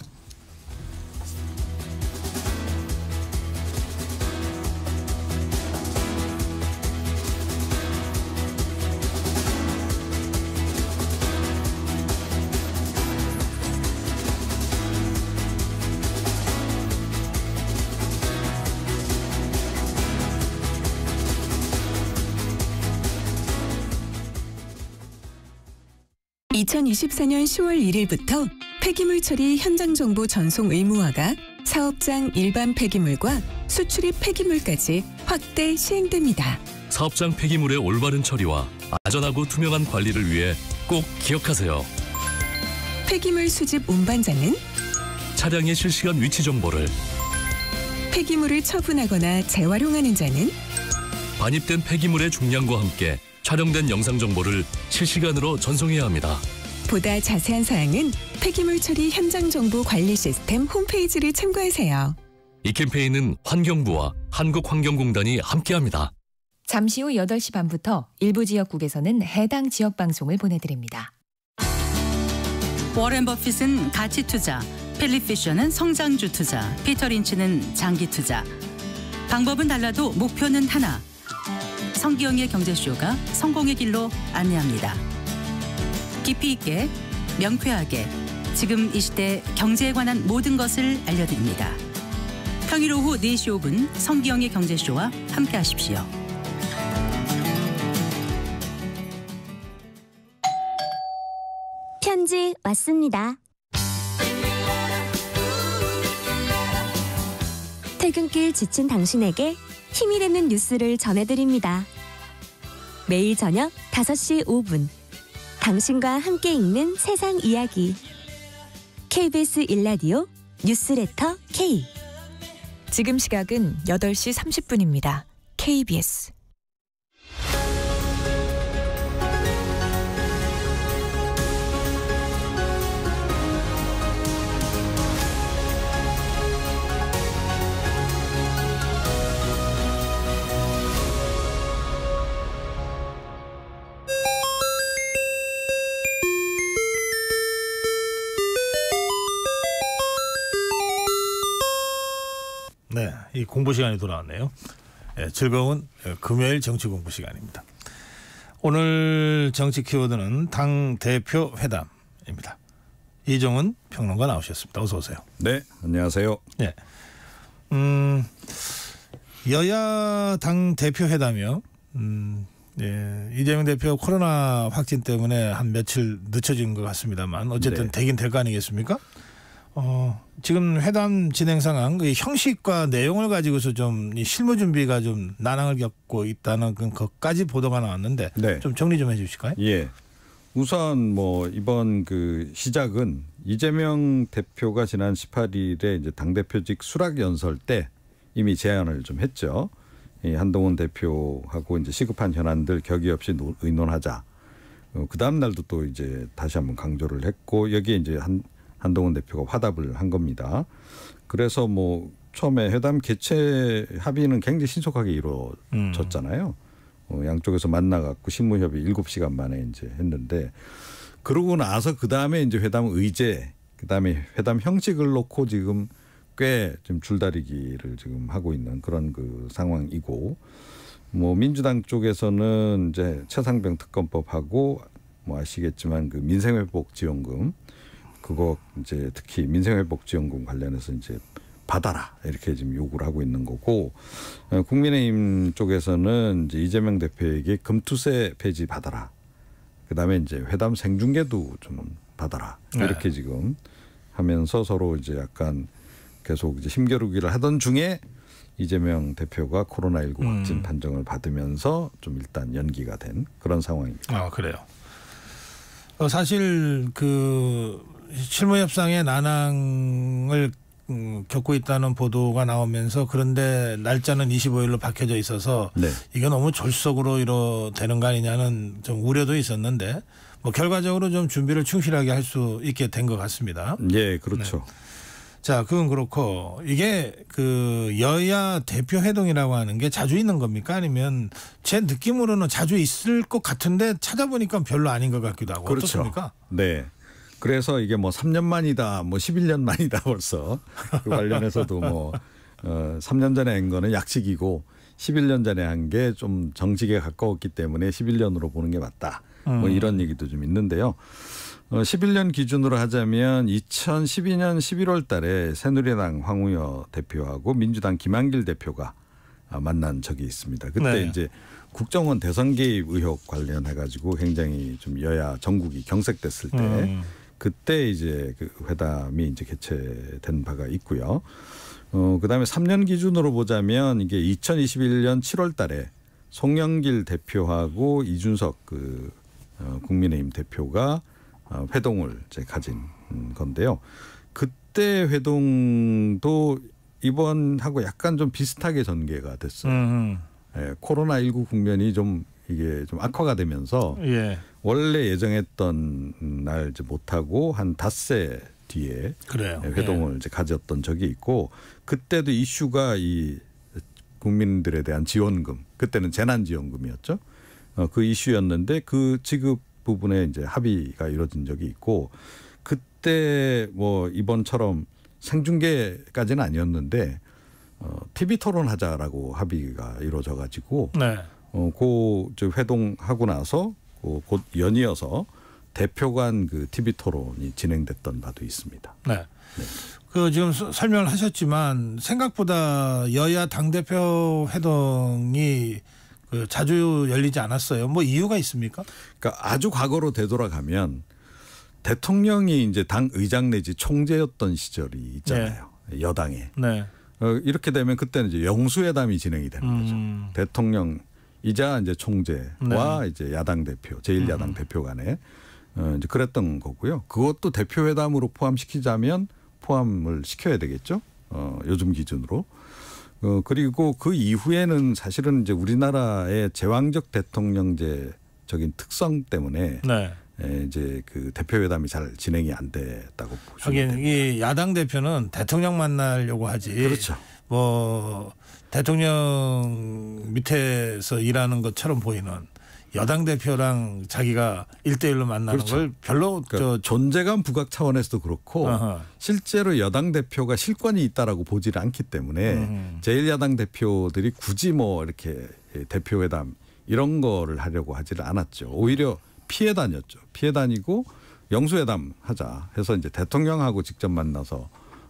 2024년 10월 1일부터 폐기물 처리 현장 정보 전송 의무화가 사업장 일반 폐기물과 수출입 폐기물까지 확대 시행됩니다. 사업장 폐기물의 올바른 처리와 안전하고 투명한 관리를 위해 꼭 기억하세요. 폐기물 수집 운반자는 차량의 실시간 위치 정보를 폐기물을 처분하거나 재활용하는 자는 반입된 폐기물의 중량과 함께 촬영된 영상 정보를 실시간으로 전송해야 합니다. 보다 자세한 사항은 폐기물 처리 현장 정보 관리 시스템 홈페이지를 참고하세요. 이 캠페인은 환경부와 한국환경공단이 함께합니다. 잠시 후 8시 반부터 일부 지역국에서는 해당 지역 방송을 보내드립니다. 워렌 버핏은 가치 투자, 필립 피셔는 성장주 투자, 피터 린치는 장기 투자. 방법은 달라도 목표는 하나. 성기영의 경제쇼가 성공의 길로 안내합니다. 깊이 있게 명쾌하게 지금 이 시대 경제에 관한 모든 것을 알려드립니다. 평일 오후 4시 5분 성기영의 경제쇼와 함께 하십시오. 편지 왔습니다. 퇴근길 지친 당신에게 힘이 되는 뉴스를 전해드립니다. 매일 저녁 5시 5분 당신과 함께 읽는 세상 이야기. KBS 일라디오 뉴스레터 K. 지금 시각은 8시 30분입니다. KBS 이 공부 시간이 돌아왔네요. 예, 즐거운 예, 금요일 정치 공부 시간입니다. 오늘 정치 키워드는 당 대표 회담입니다. 이종은 평론가 나오셨습니다. 어서 오세요. 네, 안녕하세요. 예. 음, 여야 당 대표 회담이요. 음, 예, 이재명 대표 코로나 확진 때문에 한 며칠 늦춰진 것 같습니다만 어쨌든 네. 되긴 될 거 아니겠습니까? 어, 지금 회담 진행 상황, 그 형식과 내용을 가지고서 좀 실무 준비가 좀 난항을 겪고 있다는 것까지 보도가 나왔는데 네. 좀 정리 좀 해주실까요? 예. 우선 뭐 이번 그 시작은 이재명 대표가 지난 18일에 이제 당 대표직 수락 연설 때 이미 제안을 좀 했죠. 이 한동훈 대표하고 이제 시급한 현안들 격의 없이 노, 의논하자. 어, 그 다음 날도 또 이제 다시 한번 강조를 했고 여기에 이제 한 한동훈 대표가 화답을 한 겁니다. 그래서 뭐 처음에 회담 개최 합의는 굉장히 신속하게 이루어졌잖아요. 음. 어, 양쪽에서 만나갖고 실무협의 일곱 시간 만에 이제 했는데 그러고 나서 그 다음에 이제 회담 의제, 그 다음에 회담 형식을 놓고 지금 꽤 좀 줄다리기를 지금 하고 있는 그런 그 상황이고 뭐 민주당 쪽에서는 이제 최상병 특검법하고 뭐 아시겠지만 그 민생회복 지원금 그거 이제 특히 민생회복지연금 관련해서 이제 받아라 이렇게 지금 요구를 하고 있는 거고 어, 국민의힘 쪽에서는 이제 이재명 대표에게 금투세 폐지 받아라 그다음에 이제 회담 생중계도 좀 받아라 네. 이렇게 네. 지금 하면서 서로 이제 약간 계속 이제 힘겨루기를 하던 중에 이재명 대표가 코로나19 음. 확진 음. 판정을 받으면서 좀 일단 연기가 된 그런 상황입니다. 아 그래요. 어, 사실 그 실무협상에 난항을 음, 겪고 있다는 보도가 나오면서 그런데 날짜는 25일로 박혀져 있어서 네. 이게 너무 졸속으로 이러 되는 거 아니냐는 좀 우려도 있었는데 뭐 결과적으로 좀 준비를 충실하게 할 수 있게 된 것 같습니다. 예, 그렇죠. 네. 자, 그건 그렇고 이게 그 여야 대표 회동이라고 하는 게 자주 있는 겁니까? 아니면 제 느낌으로는 자주 있을 것 같은데 찾아보니까 별로 아닌 것 같기도 하고 그렇죠. 어떻습니까? 네. 그래서 이게 뭐 3년 만이다, 뭐 11년 만이다 벌써 그 관련해서도 뭐 어, 3년 전에 한 거는 약식이고 11년 전에 한 게 좀 정직에 가까웠기 때문에 11년으로 보는 게 맞다. 뭐 음. 이런 얘기도 좀 있는데요. 어, 11년 기준으로 하자면 2012년 11월 달에 새누리당 황우여 대표하고 민주당 김한길 대표가 아, 만난 적이 있습니다. 그때 네. 이제 국정원 대선 개입 의혹 관련해 가지고 굉장히 좀 여야 전국이 경색됐을 때 음. 그때 이제 그 회담이 이제 개최된 바가 있고요. 어, 그다음에 3년 기준으로 보자면 이게 2021년 7월 달에 송영길 대표하고 이준석 그 어, 국민의힘 대표가 어, 회동을 이제 가진 건데요. 그때 회동도 이번하고 약간 좀 비슷하게 전개가 됐어요. 음. 예, 코로나 19 국면이 좀 이게 좀 악화가 되면서 예. 원래 예정했던 날 이제 못하고 한 닷새 뒤에 그래요. 예, 회동을 예. 이제 가졌던 적이 있고 그때도 이슈가 이 국민들에 대한 지원금 그때는 재난지원금이었죠. 어, 그 이슈였는데 그 지급 부분에 이제 합의가 이루어진 적이 있고 그때 뭐 이번처럼 생중계까지는 아니었는데 어, TV 토론하자라고 합의가 이루어져 가지고 네. 어, 그 회동하고 나서 그곧 연이어서 대표 관그 TV 토론이 진행됐던 바도 있습니다. 네. 네. 그 지금 설명을 하셨지만 생각보다 여야 당 대표 회동이 그 자주 열리지 않았어요. 뭐 이유가 있습니까? 그러니까 아주 과거로 되돌아가면 대통령이 이제 당 의장 내지 총재였던 시절이 있잖아요. 네. 여당에. 네. 어, 이렇게 되면 그때는 이제 영수회담이 진행이 되는 음. 거죠. 음. 대통령 이자 이제 총재와 네. 이제 야당 대표, 제일야당 음. 대표 간에 어, 이제 그랬던 거고요. 그것도 대표회담으로 포함시키자면 포함을 시켜야 되겠죠. 어, 요즘 기준으로. 어, 그리고 그 이후에는 사실은 이제 우리나라의 제왕적 대통령제적인 특성 때문에 네. 예, 이제 그 대표회담이 잘 진행이 안 됐다고 보시면 됩니다. 하긴 이 야당 대표는 대통령 만나려고 하지. 그렇죠. 뭐 대통령 밑에서 일하는 것처럼 보이는 여당 대표랑 자기가 일대일로 만나는 그렇죠. 걸 별로 그러니까 존재감 부각 차원에서도 그렇고 아하. 실제로 여당 대표가 실권이 있다라고 보지를 않기 때문에 음. 제일야당 대표들이 굳이 뭐 이렇게 대표회담 이런 거를 하려고 하지를 않았죠. 오히려 피해 다녔죠. 피해 다니고 영수회담 하자 해서 이제 대통령하고 직접 만나서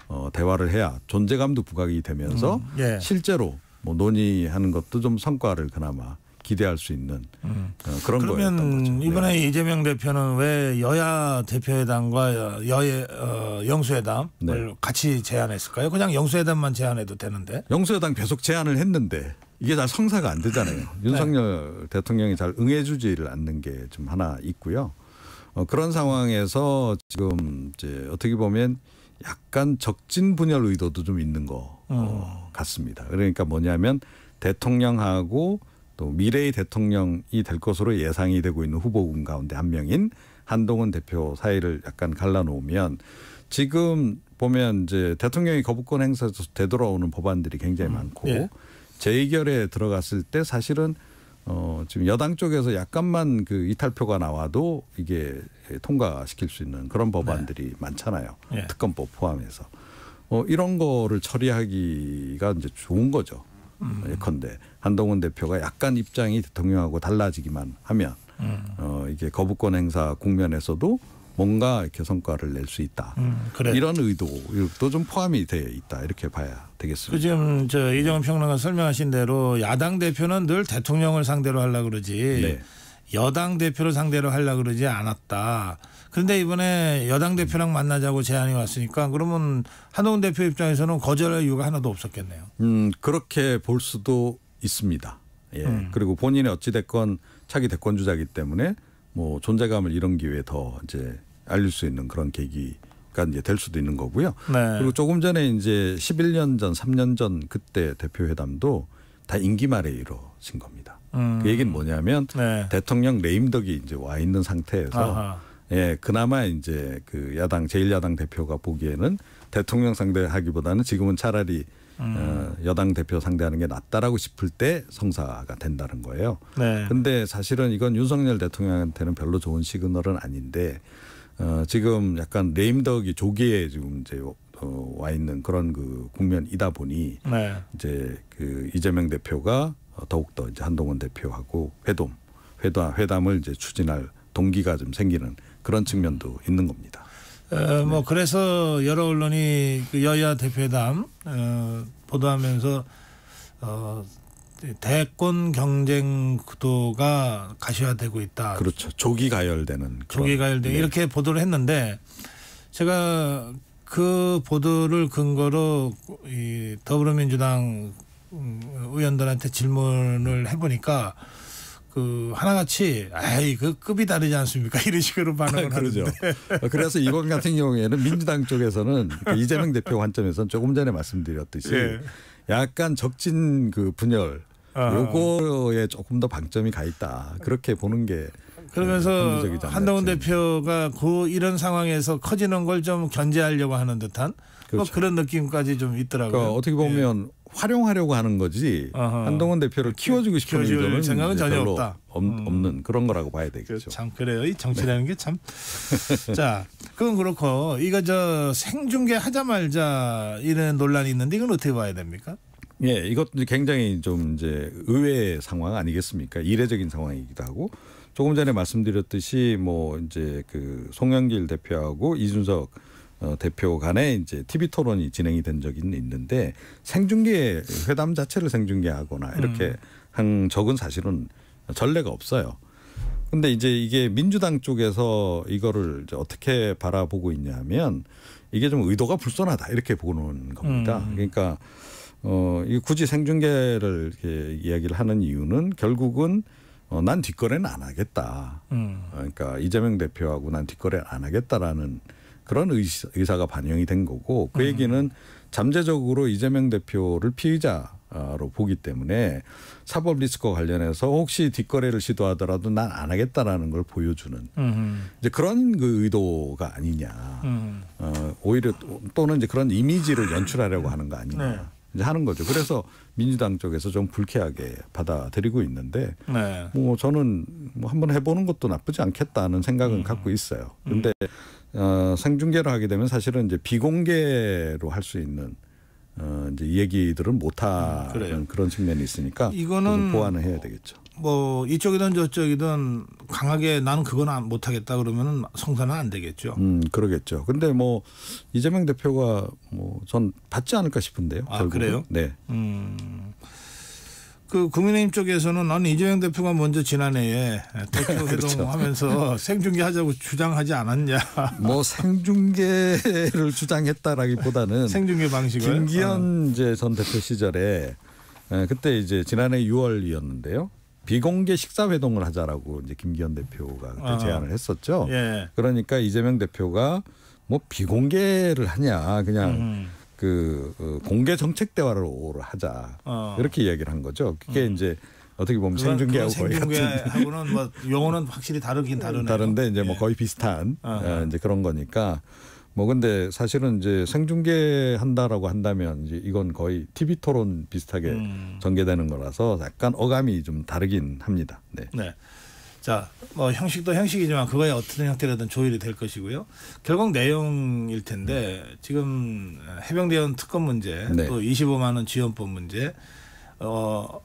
어, 대화를 해야 존재감도 부각이 되면서 음, 예. 실제로 뭐 논의하는 것도 좀 성과를 그나마 기대할 수 있는 음. 어, 그런 거였던 거죠. 네. 이번에 네. 이재명 대표는 왜 여야 대표회담과 여의 어, 영수회담을 네. 같이 제안했을까요? 그냥 영수회담만 제안해도 되는데. 영수회담 계속 제안을 했는데 이게 잘 성사가 안 되잖아요. 네. 윤석열 네. 대통령이 잘 응해주지를 않는 게 좀 하나 있고요. 어, 그런 상황에서 지금 이제 어떻게 보면 약간 적진 분열 의도도 좀 있는 거 어. 어. 같습니다. 그러니까 뭐냐면 대통령하고 또 미래의 대통령이 될 것으로 예상이 되고 있는 후보군 가운데 한 명인 한동훈 대표 사이를 약간 갈라놓으면 지금 보면 이제 대통령이 거부권 행사에서 되돌아오는 법안들이 굉장히 음. 많고 예. 재의결에 들어갔을 때 사실은 어, 지금 여당 쪽에서 약간만 그 이탈표가 나와도 이게 통과시킬 수 있는 그런 법안들이 네. 많잖아요. 네. 특검법 포함해서. 어, 이런 거를 처리하기가 이제 좋은 거죠. 음. 예컨대 한동훈 대표가 약간 입장이 대통령하고 달라지기만 하면 음. 어, 이게 거부권 행사 국면에서도 뭔가 이렇게 성과를 낼 수 있다. 음, 그래. 이런 의도도 좀 포함이 돼 있다. 이렇게 봐야 되겠습니다. 그 지금 저 이정은 평론가 설명하신 대로 야당 대표는 늘 대통령을 상대로 하려 그러지 네. 여당 대표를 상대로 하려 그러지 않았다. 그런데 이번에 여당 대표랑 만나자고 제안이 왔으니까 그러면 한동훈 대표 입장에서는 거절할 이유가 하나도 없었겠네요. 음 그렇게 볼 수도 있습니다. 예. 음. 그리고 본인이 어찌 됐건 차기 대권 주자기 때문에 뭐 존재감을 이런 기회에 더 이제 알릴 수 있는 그런 계기 가 이제 될 수도 있는 거고요. 네. 그리고 조금 전에 이제 11년 전, 3년 전 그때 대표회담도 다 임기 말에 이루어진 겁니다. 음. 그 얘기는 뭐냐면 네. 대통령 레임덕이 이제 와 있는 상태에서 아하. 예, 그나마 이제 그 야당 제1야당 대표가 보기에는 대통령 상대하기보다는 지금은 차라리 음. 어, 여당 대표 상대하는 게 낫다라고 싶을 때 성사가 된다는 거예요. 네. 근데 사실은 이건 윤석열 대통령한테는 별로 좋은 시그널은 아닌데 어, 지금 약간 레임덕이 조기에 지금 이제 어, 와 있는 그런 그 국면이다 보니 네. 이제 그 이재명 대표가 더욱 더 이제 한동훈 대표하고 회동 회담 회담을 이제 추진할 동기가 좀 생기는 그런 측면도 있는 겁니다. 어, 뭐 네. 그래서 여러 언론이 그 여야 대표회담 어, 보도하면서 어, 대권 경쟁 구도가 가셔야되고 있다. 그렇죠. 조기 가열되는. 조기 가열되 네. 이렇게 보도를 했는데 제가 그 보도를 근거로 이 더불어민주당 음, 의원들한테 질문을 해보니까 그 하나같이 아이 그 급이 다르지 않습니까 [LAUGHS] 이런 식으로 반응을 아, 그러죠. 하는데 그래서 이번 같은 경우에는 민주당 쪽에서는 그 이재명 대표 관점에서는 조금 전에 말씀드렸듯이 예. 약간 적진 그 분열 아. 요거에 조금 더 방점이 가 있다 그렇게 보는 게 그러면서 네, 한동훈 대표가 그 이런 상황에서 커지는 걸 좀 견제하려고 하는 듯한 뭐 그렇죠. 뭐 그런 느낌까지 좀 있더라고요. 그러니까 어떻게 보면 예. 활용하려고 하는 거지 아하. 한동훈 대표를 그 키워주고 싶은 의도는 생각은 전혀 없다. 없, 음. 없는 그런 거라고 봐야 되겠죠. 그 참 그래요. 이 정치라는 네. 게 참. [LAUGHS] 자, 그건 그렇고 이거 저 생중계 하자 말자 이런 논란이 있는데 이건 어떻게 봐야 됩니까? 예, 이것도 굉장히 좀 이제 의외의 상황 아니겠습니까? 이례적인 상황이기도 하고 조금 전에 말씀드렸듯이 뭐 이제 그 송영길 대표하고 이준석 어, 대표 간에 이제 TV 토론이 진행이 된 적이 있는데 생중계 회담 자체를 생중계하거나 이렇게 음. 한 적은 사실은 전례가 없어요. 근데 이제 이게 민주당 쪽에서 이거를 어떻게 바라보고 있냐면 이게 좀 의도가 불손하다 이렇게 보는 겁니다. 음. 그러니까 어, 이 굳이 생중계를 이렇게 이야기를 하는 이유는 결국은 어, 난 뒷거래는 안 하겠다. 음. 어, 그러니까 이재명 대표하고 난 뒷거래 안 하겠다라는 그런 의사, 가 반영이 된 거고 그 얘기는 음. 잠재적으로 이재명 대표를 피의자로 보기 때문에 사법 리스크 관련해서 혹시 뒷거래를 시도하더라도 난 안 하겠다라는 걸 보여주는 음. 이제 그런 그 의도가 아니냐. 음. 어, 오히려 또는 이제 그런 이미지를 연출하려고 하는 거 아니냐. 네. 이제 하는 거죠. 그래서 민주당 쪽에서 좀 불쾌하게 받아들이고 있는데 네. 뭐 저는 뭐 한번 해보는 것도 나쁘지 않겠다는 생각은 음. 갖고 있어요. 음. 근데 어, 생중계를 하게 되면 사실은 이제 비공개로 할 수 있는 어, 이제 얘기들을 못하는 음, 그런 측면이 있으니까 이거는 보완을 해야 되겠죠. 뭐 이쪽이든 저쪽이든 강하게 나는 그건 안, 못하겠다 그러면은 성사는 안 되겠죠. 음 그러겠죠. 근데 뭐 이재명 대표가 뭐 전 받지 않을까 싶은데요. 아 결국은. 그래요? 네. 음. 그 국민의힘 쪽에서는 난니 이재명 대표가 먼저 지난해에 대표 회동하면서 [LAUGHS] 그렇죠. 생중계하자고 주장하지 않았냐. 뭐 생중계를 주장했다라기보다는 생중계 방식을 김기현 어. 이제 전 대표 시절에 예, 그때 이제 지난해 6월이었는데요. 비공개 식사 회동을 하자라고 이제 김기현 대표가 그때 어. 제안을 했었죠. 예. 그러니까 이재명 대표가 뭐 비공개를 하냐 그냥 음. 그 어, 공개 정책 대화를 하자 어. 이렇게 이야기를 한 거죠. 그게 음. 이제 어떻게 보면 그건, 생중계하고 그건 거의 생중계하고는 뭐 용어는 확실히 다르긴 다르네요. 다른데 이제 뭐 예. 뭐 거의 비슷한 어. 예, 이제 그런 거니까 뭐 근데 사실은 이제 생중계 한다라고 한다면 이제 이건 거의 TV 토론 비슷하게 음. 전개되는 거라서 약간 어감이 좀 다르긴 합니다. 네. 네. 자, 뭐 형식도 형식이지만 그거에 어떤 형태라든 조율이 될 것이고요. 결국 내용일 텐데 지금 해병대원 특검 문제, 네. 또 25만 원 지원법 문제, 어.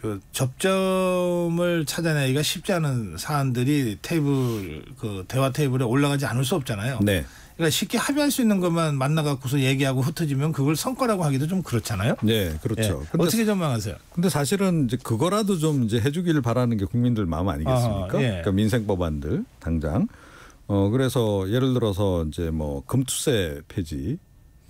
그 접점을 찾아내기가 쉽지 않은 사안들이 테이블 그 대화 테이블에 올라가지 않을 수 없잖아요. 네. 그러니까 쉽게 합의할 수 있는 것만 만나갖고서 얘기하고 흩어지면 그걸 성과라고 하기도 좀 그렇잖아요. 네, 그렇죠. 예. 어떻게 전망하세요? 근데 사실은 이제 그거라도 좀 이제 해주기를 바라는 게 국민들 마음 아니겠습니까? 아, 예. 그러니까 민생 법안들 당장. 어 그래서 예를 들어서 이제 뭐 금투세 폐지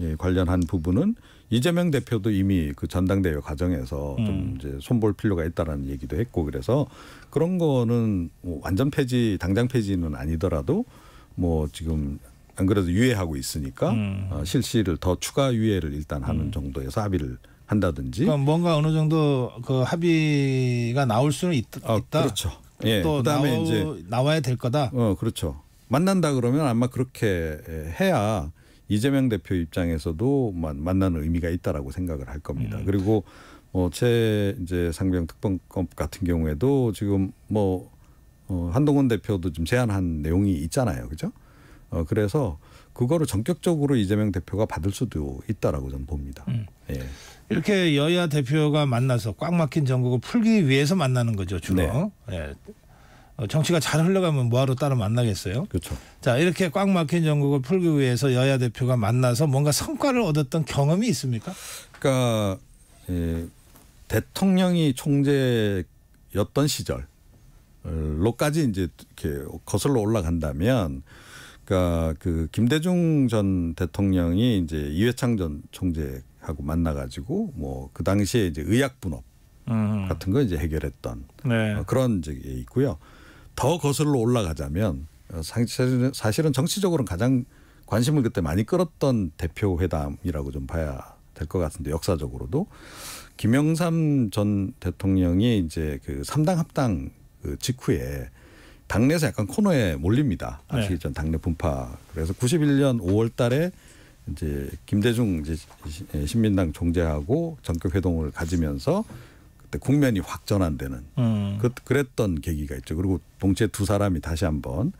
예, 관련한 부분은 이재명 대표도 이미 그 전당대회 과정에서 음. 좀 이제 손볼 필요가 있다라는 얘기도 했고 그래서 그런 거는 뭐 완전 폐지 당장 폐지는 아니더라도 뭐 지금 안 그래도 유예하고 있으니까 음. 어, 실시를 더 추가 유예를 일단 하는 음. 정도에서 합의를 한다든지. 그러 그러니까 뭔가 어느 정도 그 합의가 나올 수는 있, 아, 다 어, 그렇죠. 예. 또 그다음에 나오, 이제 나와야 될 거다. 어 그렇죠. 만난다 그러면 아마 그렇게 해야 이재명 대표 입장에서도 만나는 의미가 있다라고 생각을 할 겁니다. 음. 그리고 뭐제 이제 상병 특검법 같은 경우에도 지금 뭐 어, 한동훈 대표도 좀 제안한 내용이 있잖아요, 그죠? 어, 그래서 그거를 전격적으로 이재명 대표가 받을 수도 있다라고 저는 봅니다. 음. 예. 이렇게 여야 대표가 만나서 꽉 막힌 전국을 풀기 위해서 만나는 거죠 주로. 네. 예. 어, 정치가 잘 흘러가면 뭐하러 따로 만나겠어요? 그렇죠. 자 이렇게 꽉 막힌 전국을 풀기 위해서 여야 대표가 만나서 뭔가 성과를 얻었던 경험이 있습니까? 그러니까 예, 대통령이 총재였던 시절로까지 이제 이렇게 거슬러 올라간다면. 그러니까 그 김대중 전 대통령이 이제 이회창 전 총재하고 만나가지고 뭐 그 당시에 이제 의약 분업 음. 같은 거 이제 해결했던 네. 어, 그런 적이 있고요. 더 거슬러 올라가자면 어, 사실은, 사실은 정치적으로는 가장 관심을 그때 많이 끌었던 대표 회담이라고 좀 봐야 될 것 같은데 역사적으로도 김영삼 전 대통령이 이제 그 삼당 합당 그 직후에 당내에서 약간 코너에 몰립니다. 아시겠죠? 네. 당내 분파. 그래서 91년 5월 달에 이제 김대중 이제 예, 신민당 총재하고 전격 회동을 가지면서 그때 국면이 확 전환되는 음. 그, 그랬던 계기가 있죠. 그리고 동시에 두 사람이 다시 한번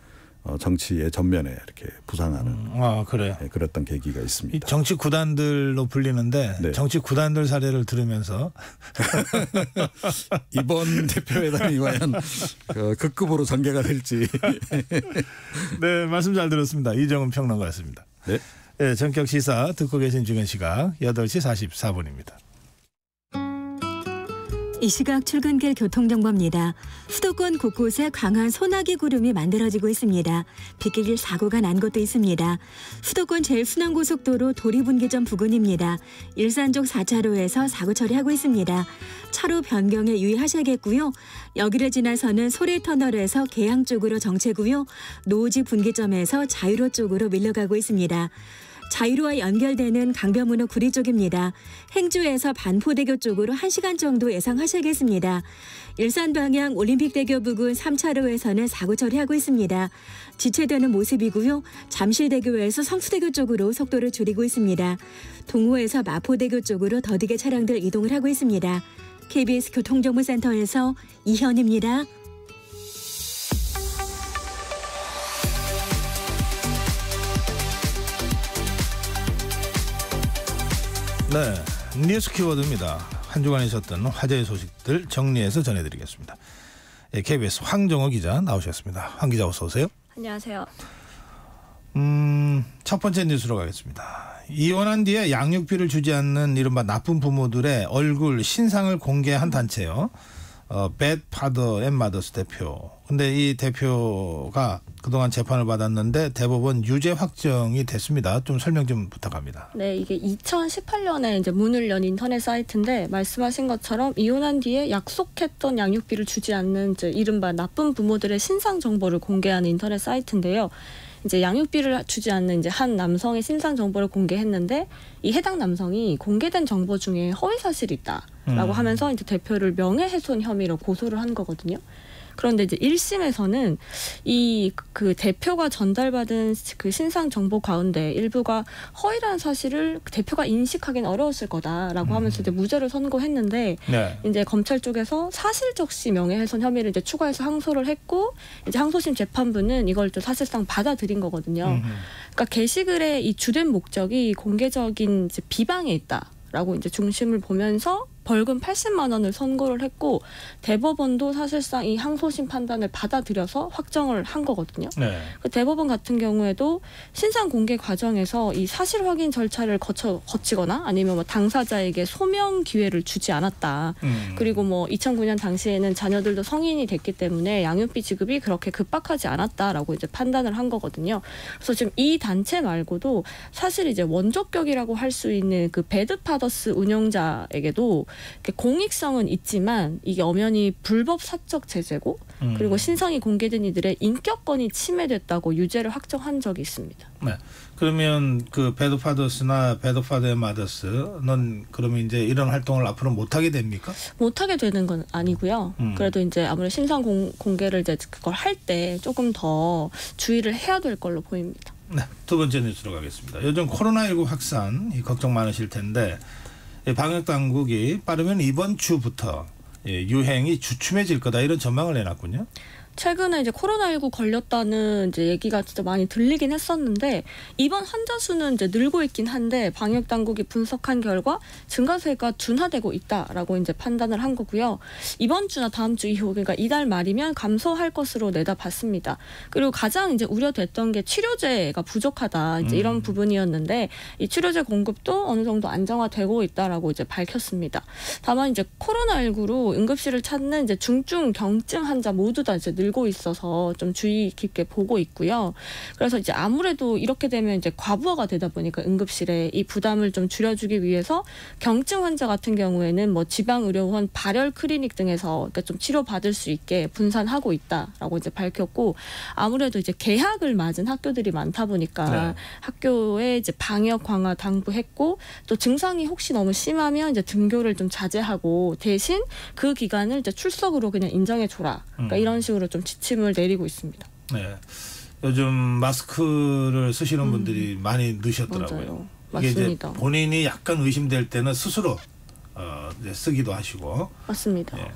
어, 정치의 전면에 이렇게 부상하는 음, 아, 그래요. 네, 그랬던 계기가 있습니다. 정치 구단들로 불리는데 네. 정치 구단들 사례를 들으면서 [LAUGHS] 이번 대표회담이 과연 그 극급으로 전개가 될지 [LAUGHS] 네 말씀 잘 들었습니다. 이정은 평론가였습니다. 네. 네, 예, 전격 시사 듣고 계신 주간 시각 8시 44분입니다. 이 시각 출근길 교통정보입니다. 수도권 곳곳에 강한 소나기 구름이 만들어지고 있습니다. 빗길 사고가 난 곳도 있습니다. 수도권 제일 순환고속도로 도리분기점 부근입니다. 일산 쪽 4차로에서 사고 처리하고 있습니다. 차로 변경에 유의하셔야겠고요. 여기를 지나서는 소래터널에서 계양 쪽으로 정체고요. 노지 분기점에서 자유로 쪽으로 밀려가고 있습니다. 자유로와 연결되는 강변문호 구리 쪽입니다. 행주에서 반포대교 쪽으로 1시간 정도 예상하셔야겠습니다. 일산 방향 올림픽대교 부근 3차로에서는 사고 처리하고 있습니다. 지체되는 모습이고요. 잠실대교에서 성수대교 쪽으로 속도를 줄이고 있습니다. 동호에서 마포대교 쪽으로 더디게 차량들 이동을 하고 있습니다. KBS 교통정보센터에서 이현입니다. 네, 뉴스 키워드입니다. 한 주간 있었던 화제의 소식들 정리해서 전해드리겠습니다. KBS 예, 황정호 기자 나오셨습니다. 황 기자 어서 오세요. 안녕하세요. 음, 첫 번째 뉴스로 가겠습니다. 이혼한 뒤에 양육비를 주지 않는 이른바 나쁜 부모들의 얼굴 신상을 공개한 단체요. 어, Bad Father and Mothers 대표. 근데 이 대표가 그동안 재판을 받았는데 대법원 유죄 확정이 됐습니다. 좀 설명 좀 부탁합니다. 네, 이게 2018년에 이제 문을 연 인터넷 사이트인데 말씀하신 것처럼 이혼한 뒤에 약속했던 양육비를 주지 않는 이제 이른바 나쁜 부모들의 신상 정보를 공개하는 인터넷 사이트인데요. 이제 양육비를 주지 않는 이제 한 남성의 신상 정보를 공개했는데 이 해당 남성이 공개된 정보 중에 허위 사실이 있다라고 음. 하면서 이제 대표를 명예훼손 혐의로 고소를 한 거거든요. 그런데 이제 1심에서는 이 그 대표가 전달받은 그 신상 정보 가운데 일부가 허위라는 사실을 대표가 인식하기는 어려웠을 거다라고 음. 하면서 이제 무죄를 선고했는데 네. 이제 검찰 쪽에서 사실적시 명예훼손 혐의를 이제 추가해서 항소를 했고 이제 항소심 재판부는 이걸 또 사실상 받아들인 거거든요. 음. 그러니까 게시글의 이 주된 목적이 공개적인 이제 비방에 있다. 라고 이제 중심을 보면서 벌금 80만 원을 선고를 했고 대법원도 사실상 이 항소심 판단을 받아들여서 확정을 한 거거든요. 네. 그 대법원 같은 경우에도 신상 공개 과정에서 이 사실 확인 절차를 거쳐 거치거나 아니면 뭐 당사자에게 소명 기회를 주지 않았다. 음. 그리고 뭐 2009년 당시에는 자녀들도 성인이 됐기 때문에 양육비 지급이 그렇게 급박하지 않았다라고 이제 판단을 한 거거든요. 그래서 지금 이 단체 말고도 사실 이제 원조격이라고 할 수 있는 그 배드파더스 운영자에게도 공익성은 있지만 이게 엄연히 불법 사적 제재고 음. 그리고 신상이 공개된 이들의 인격권이 침해됐다고 유죄를 확정한 적이 있습니다. 네. 그러면 그 배드파더스나 배드파더의 마더스는 그러면 이제 이런 활동을 앞으로 못 하게 됩니까? 못 하게 되는 건 아니고요. 음. 그래도 이제 아무래도 신상 공, 공개를 이제 그걸 할 때 조금 더 주의를 해야 될 걸로 보입니다. 네, 두 번째 뉴스로 가겠습니다. 요즘 코로나19 확산 걱정 많으실 텐데 예, 방역 당국이 빠르면 이번 주부터 예, 유행이 주춤해질 거다 이런 전망을 내놨군요. 최근에 이제 코로나19 걸렸다는 이제 얘기가 진짜 많이 들리긴 했었는데 이번 환자 수는 이제 늘고 있긴 한데 방역 당국이 분석한 결과 증가세가 둔화되고 있다라고 이제 판단을 한 거고요. 이번 주나 다음 주 이후 그러니까 이달 말이면 감소할 것으로 내다봤습니다. 그리고 가장 이제 우려됐던 게 치료제가 부족하다 이제 이런 음. 부분이었는데 이 치료제 공급도 어느 정도 안정화되고 있다라고 이제 밝혔습니다. 다만 이제 코로나19로 응급실을 찾는 이제 중증 경증 환자 모두 다 이제 늘 늘고 있어서 좀 주의 깊게 보고 있고요. 그래서 이제 아무래도 이렇게 되면 이제 과부하가 되다 보니까 응급실에 이 부담을 좀 줄여주기 위해서 경증 환자 같은 경우에는 뭐 지방 의료원 발열 클리닉 등에서 그러니까 좀 치료 받을 수 있게 분산하고 있다라고 이제 밝혔고 아무래도 이제 개학을 맞은 학교들이 많다 보니까 네. 학교에 이제 방역 강화 당부했고 또 증상이 혹시 너무 심하면 이제 등교를 좀 자제하고 대신 그 기간을 이제 출석으로 그냥 인정해 줘라. 그러니까 음. 이런 식으로 좀좀 지침을 내리고 있습니다. 네. 요즘 마스크를 쓰시는 음. 분들이 많이 느셨더라고요. 맞습니다. 본인이 약간 의심될 때는 스스로 어, 쓰기도 하시고. 맞습니다. 예.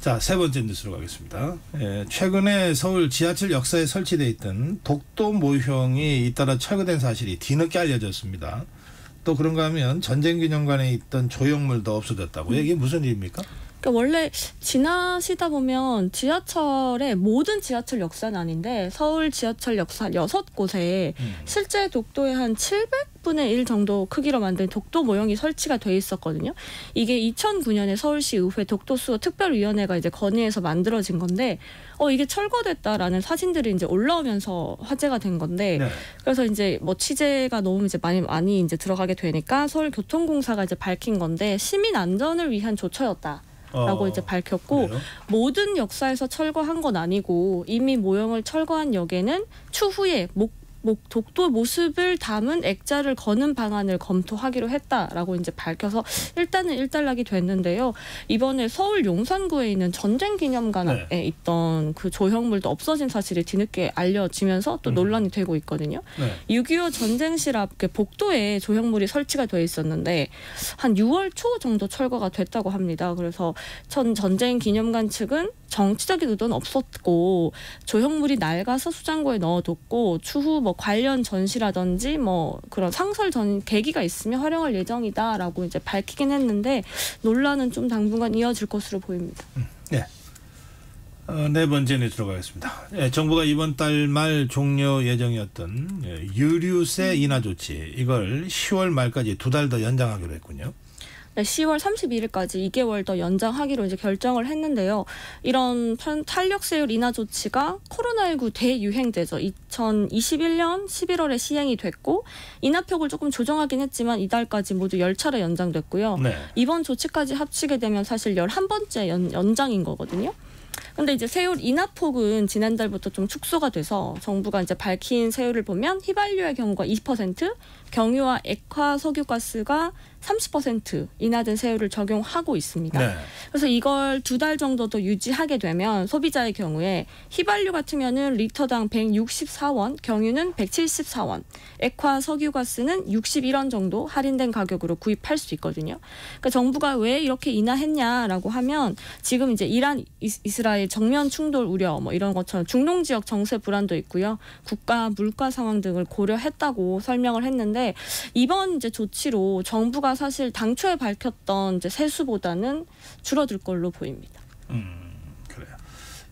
자, 세 번째 뉴스로 가겠습니다. 예, 최근에 서울 지하철 역사에 설치돼 있던 독도 모형이 잇따라 철거된 사실이 뒤늦게 알려졌습니다. 또 그런가 하면 전쟁 기념관에 있던 조형물도 없어졌다고요. 이게 무슨 일입니까? 그러니까 원래 지나시다 보면 지하철의 모든 지하철 역사는 아닌데 서울 지하철 역사 여섯 곳에 음. 실제 독도의 한 700분의 1 정도 크기로 만든 독도 모형이 설치가 돼 있었거든요. 이게 2009년에 서울시 의회 독도수호 특별위원회가 이제 건의해서 만들어진 건데 어 이게 철거됐다라는 사진들이 이제 올라오면서 화제가 된 건데 네. 그래서 이제 뭐 취재가 너무 이제 많이 많이 이제 들어가게 되니까 서울교통공사가 이제 밝힌 건데 시민 안전을 위한 조처였다. 라고 어, 이제 밝혔고 그래요? 모든 역사에서 철거한 건 아니고 이미 모형을 철거한 역에는 추후에 목 독도 모습을 담은 액자를 거는 방안을 검토하기로 했다라고 이제 밝혀서 일단은 일단락이 됐는데요. 이번에 서울 용산구에 있는 전쟁 기념관에 네. 있던 그 조형물도 없어진 사실이 뒤늦게 알려지면서 또 음. 논란이 되고 있거든요. 네. 6.25 전쟁실 앞에 그 복도에 조형물이 설치가 되어 있었는데 한 6월 초 정도 철거가 됐다고 합니다. 그래서 전 전쟁 기념관 측은 정치적인 의도는 없었고 조형물이 낡아서 수장고에 넣어뒀고 추후 뭐뭐 관련 전시라든지 뭐 그런 상설 전 계기가 있으면 활용할 예정이다라고 이제 밝히긴 했는데 논란은 좀 당분간 이어질 것으로 보입니다. 네. 어, 네 번째 뉴스로 가겠습니다. 예, 정부가 이번 달 말 종료 예정이었던 예, 유류세 인하 조치 이걸 10월 말까지 두 달 더 연장하기로 했군요. 10월 31일까지 2개월 더 연장하기로 이제 결정을 했는데요. 이런 탄력세율 인하 조치가 코로나19 대유행제죠. 2021년 11월에 시행이 됐고 인하폭을 조금 조정하긴 했지만 이달까지 모두 10차례 연장됐고요. 네. 이번 조치까지 합치게 되면 사실 11번째 연, 연장인 거거든요. 근데 이제 세율 인하폭은 지난달부터 좀 축소가 돼서 정부가 이제 밝힌 세율을 보면 휘발유의 경우가 20%, 경유와 액화 석유가스가 30% 인하된 세율을 적용하고 있습니다. 네. 그래서 이걸 두 달 정도 더 유지하게 되면 소비자의 경우에 휘발유 같으면은 리터당 164원, 경유는 174원, 액화 석유가스는 61원 정도 할인된 가격으로 구입할 수 있거든요. 그러니까 정부가 왜 이렇게 인하했냐라고 하면 지금 이제 이란 이스라엘 이스라엘 정면 충돌 우려 뭐 이런 것처럼 중동 지역 정세 불안도 있고요. 국가 물가 상황 등을 고려했다고 설명을 했는데 이번 이제 조치로 정부가 사실 당초에 밝혔던 이제 세수보다는 줄어들 걸로 보입니다. 음,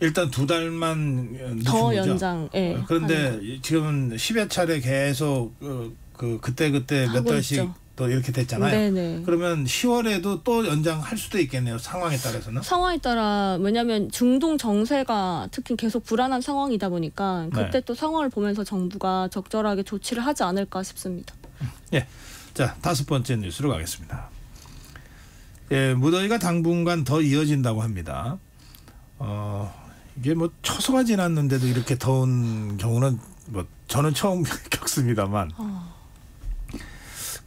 일단 두 달만 어, 더 거죠? 연장. 예, 그런데 지금 10여 차례 계속 어, 그 그때 그때 몇 달씩 또 이렇게 됐잖아요. 네네. 그러면 10월에도 또 연장할 수도 있겠네요. 상황에 따라서는. 상황에 따라 왜냐하면 중동 정세가 특히 계속 불안한 상황이다 보니까 그때 네. 또 상황을 보면서 정부가 적절하게 조치를 하지 않을까 싶습니다. 음, 예, 자 다섯 번째 뉴스로 가겠습니다. 예, 무더위가 당분간 더 이어진다고 합니다. 어, 이게 뭐 처서가 지났는데도 이렇게 더운 경우는 뭐 저는 처음 [LAUGHS] 겪습니다만. 어.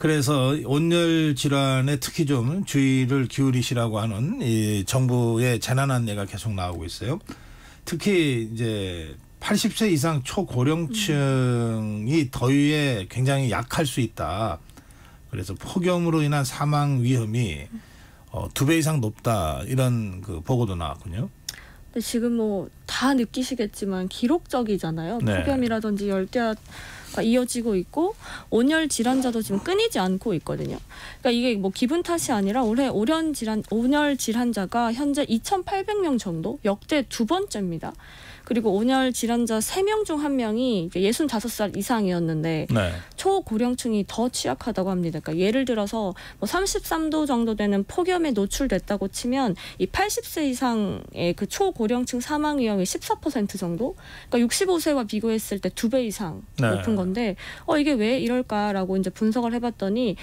그래서 온열 질환에 특히 좀 주의를 기울이시라고 하는 이 정부의 재난 안내가 계속 나오고 있어요. 특히 이제 80세 이상 초고령층이 더위에 굉장히 약할 수 있다. 그래서 폭염으로 인한 사망 위험이 어, 두 배 이상 높다 이런 그 보고도 나왔군요. 근데 지금 뭐 다 느끼시겠지만 기록적이잖아요. 네. 폭염이라든지 열대야 아, 이어지고 있고 온열 질환자도 지금 끊이지 않고 있거든요. 그러니까 이게 뭐 기분 탓이 아니라 올해 오련 질환 온열 질환자가 현재 2,800명 정도 역대 두 번째입니다. 그리고 온열 질환자 세 명 중 한명이 예순 다섯 살 이상이었는데 네. 초고령층이 더 취약하다고 합니다. 그러니까 예를 들어서 뭐 33도 정도 되는 폭염에 노출됐다고 치면 이 80세 이상의 그 초고령층 사망 위험이 14% 정도? 그러니까 65세와 비교했을 때 두 배 이상 네. 높은 건데 어 이게 왜 이럴까라고 이제 분석을 해봤더니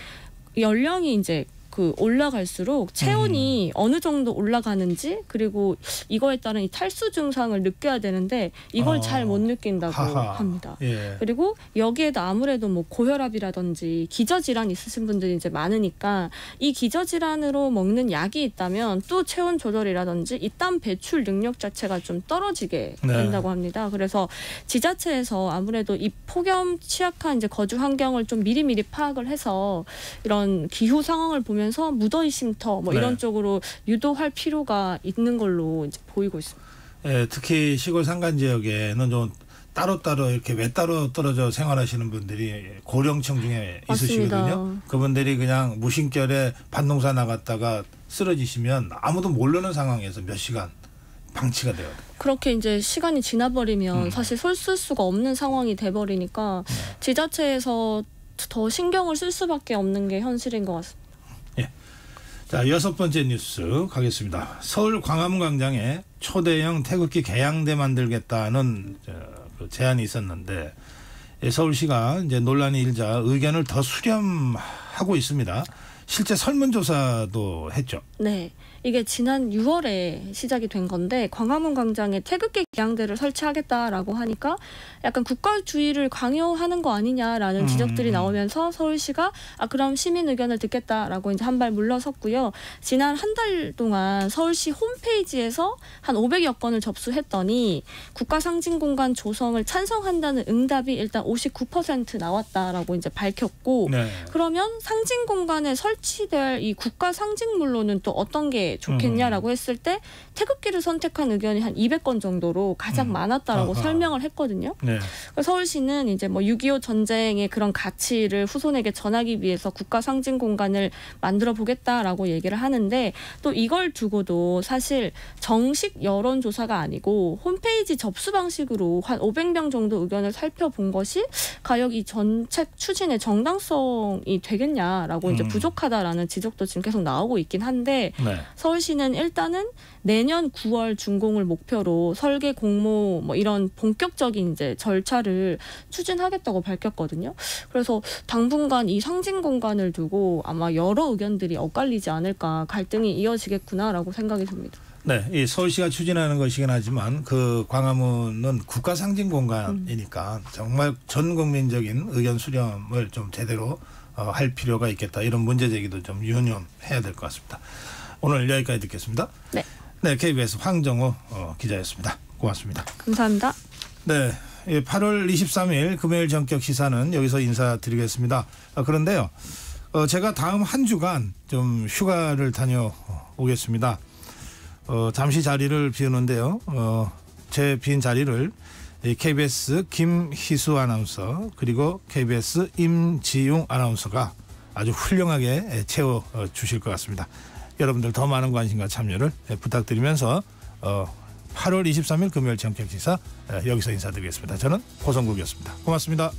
연령이 이제 그 올라갈수록 체온이 음. 어느 정도 올라가는지 그리고 이거에 따른 이 탈수 증상을 느껴야 되는데 이걸 어. 아. 잘못 느낀다고 하하. 합니다. 예. 그리고 여기에도 아무래도 뭐 고혈압이라든지 기저 질환 있으신 분들이 이제 많으니까 이 기저 질환으로 먹는 약이 있다면 또 체온 조절이라든지 이 땀 배출 능력 자체가 좀 떨어지게 네. 된다고 합니다. 그래서 지자체에서 아무래도 이 폭염 취약한 이제 거주 환경을 좀 미리미리 파악을 해서 이런 기후 상황을 보면 보면서 무더위 쉼터 뭐 네. 이런 쪽으로 유도할 필요가 있는 걸로 이제 보이고 있습니다. 예, 특히 시골 산간 지역에는 좀 따로따로 이렇게 외따로 떨어져 생활하시는 분들이 고령층 중에 있으시거든요. 맞습니다. 그분들이 그냥 무심결에 밭농사 나갔다가 쓰러지시면 아무도 모르는 상황에서 몇 시간 방치가 돼요. 그렇게 이제 시간이 지나버리면 음. 사실 손쓸 수가 없는 상황이 돼버리니까 네. 지자체에서 더 신경을 쓸 수밖에 없는 게 현실인 것 같습니다. 예. 자, 여섯 번째 뉴스 가겠습니다. 서울 광화문 광장에 초대형 태극기 개양대 만들겠다는 그 제안이 있었는데 예, 서울시가 이제 논란이 일자 의견을 더 수렴하고 있습니다. 실제 설문조사도 했죠. 네. 이게 지난 6월에 시작이 된 건데 광화문 광장에 태극기 기양대를 설치하겠다라고 하니까 약간 국가주의를 강요하는 거 아니냐라는 음. 지적들이 나오면서 서울시가 아 그럼 시민 의견을 듣겠다라고 이제 한 발 물러섰고요. 지난 한 달 동안 서울시 홈페이지에서 한 500여 건을 접수했더니 국가 상징 공간 조성을 찬성한다는 응답이 일단 59% 나왔다라고 이제 밝혔고 네. 그러면 상징 공간에 설치될 이 국가 상징물로는 또 어떤 게 좋겠냐라고 음. 했을 때 태극기를 선택한 의견이 한 200건 정도로 가장 음. 많았다라고 아하. 설명을 했거든요. 네. 서울시는 이제 뭐 6.25 전쟁의 그런 가치를 후손에게 전하기 위해서 국가 상징 공간을 만들어 보겠다라고 얘기를 하는데 또 이걸 두고도 사실 정식 여론조사가 아니고 홈페이지 접수 방식으로 한 500명 정도 의견을 살펴본 것이 가역 이 전책 추진의 정당성이 되겠냐라고 음. 이제 부족하다라는 지적도 지금 계속 나오고 있긴 한데 네. 서울시는 일단은 내년 9월 준공을 목표로 설계 공모 뭐 이런 본격적인 이제 절차를 추진하겠다고 밝혔거든요. 그래서 당분간 이 상징 공간을 두고 아마 여러 의견들이 엇갈리지 않을까 갈등이 이어지겠구나라고 생각이 듭니다. 네, 이 서울시가 추진하는 것이긴 하지만 그 광화문은 국가 상징 공간이니까 음. 정말 전 국민적인 의견 수렴을 좀 제대로 어, 할 필요가 있겠다 이런 문제 제기도 좀 유념해야 될 것 같습니다. 오늘 여기까지 듣겠습니다. 네. 네, KBS 황정호 어, 기자였습니다. 고맙습니다. 감사합니다. 네. 8월 예, 23일 금요일 전격 시사는 여기서 인사드리겠습니다. 아, 그런데요. 어, 제가 다음 한 주간 좀 휴가를 다녀오겠습니다. 어, 잠시 자리를 비우는데요. 어, 제빈 자리를 KBS 김희수 아나운서 그리고 KBS 임지용 아나운서가 아주 훌륭하게 채워 주실 것 같습니다. 여러분들 더 많은 관심과 참여를 예, 부탁드리면서 8월 어, 23일 금요일 정책 시사 예, 여기서 인사드리겠습니다. 저는 호성국이었습니다. 고맙습니다.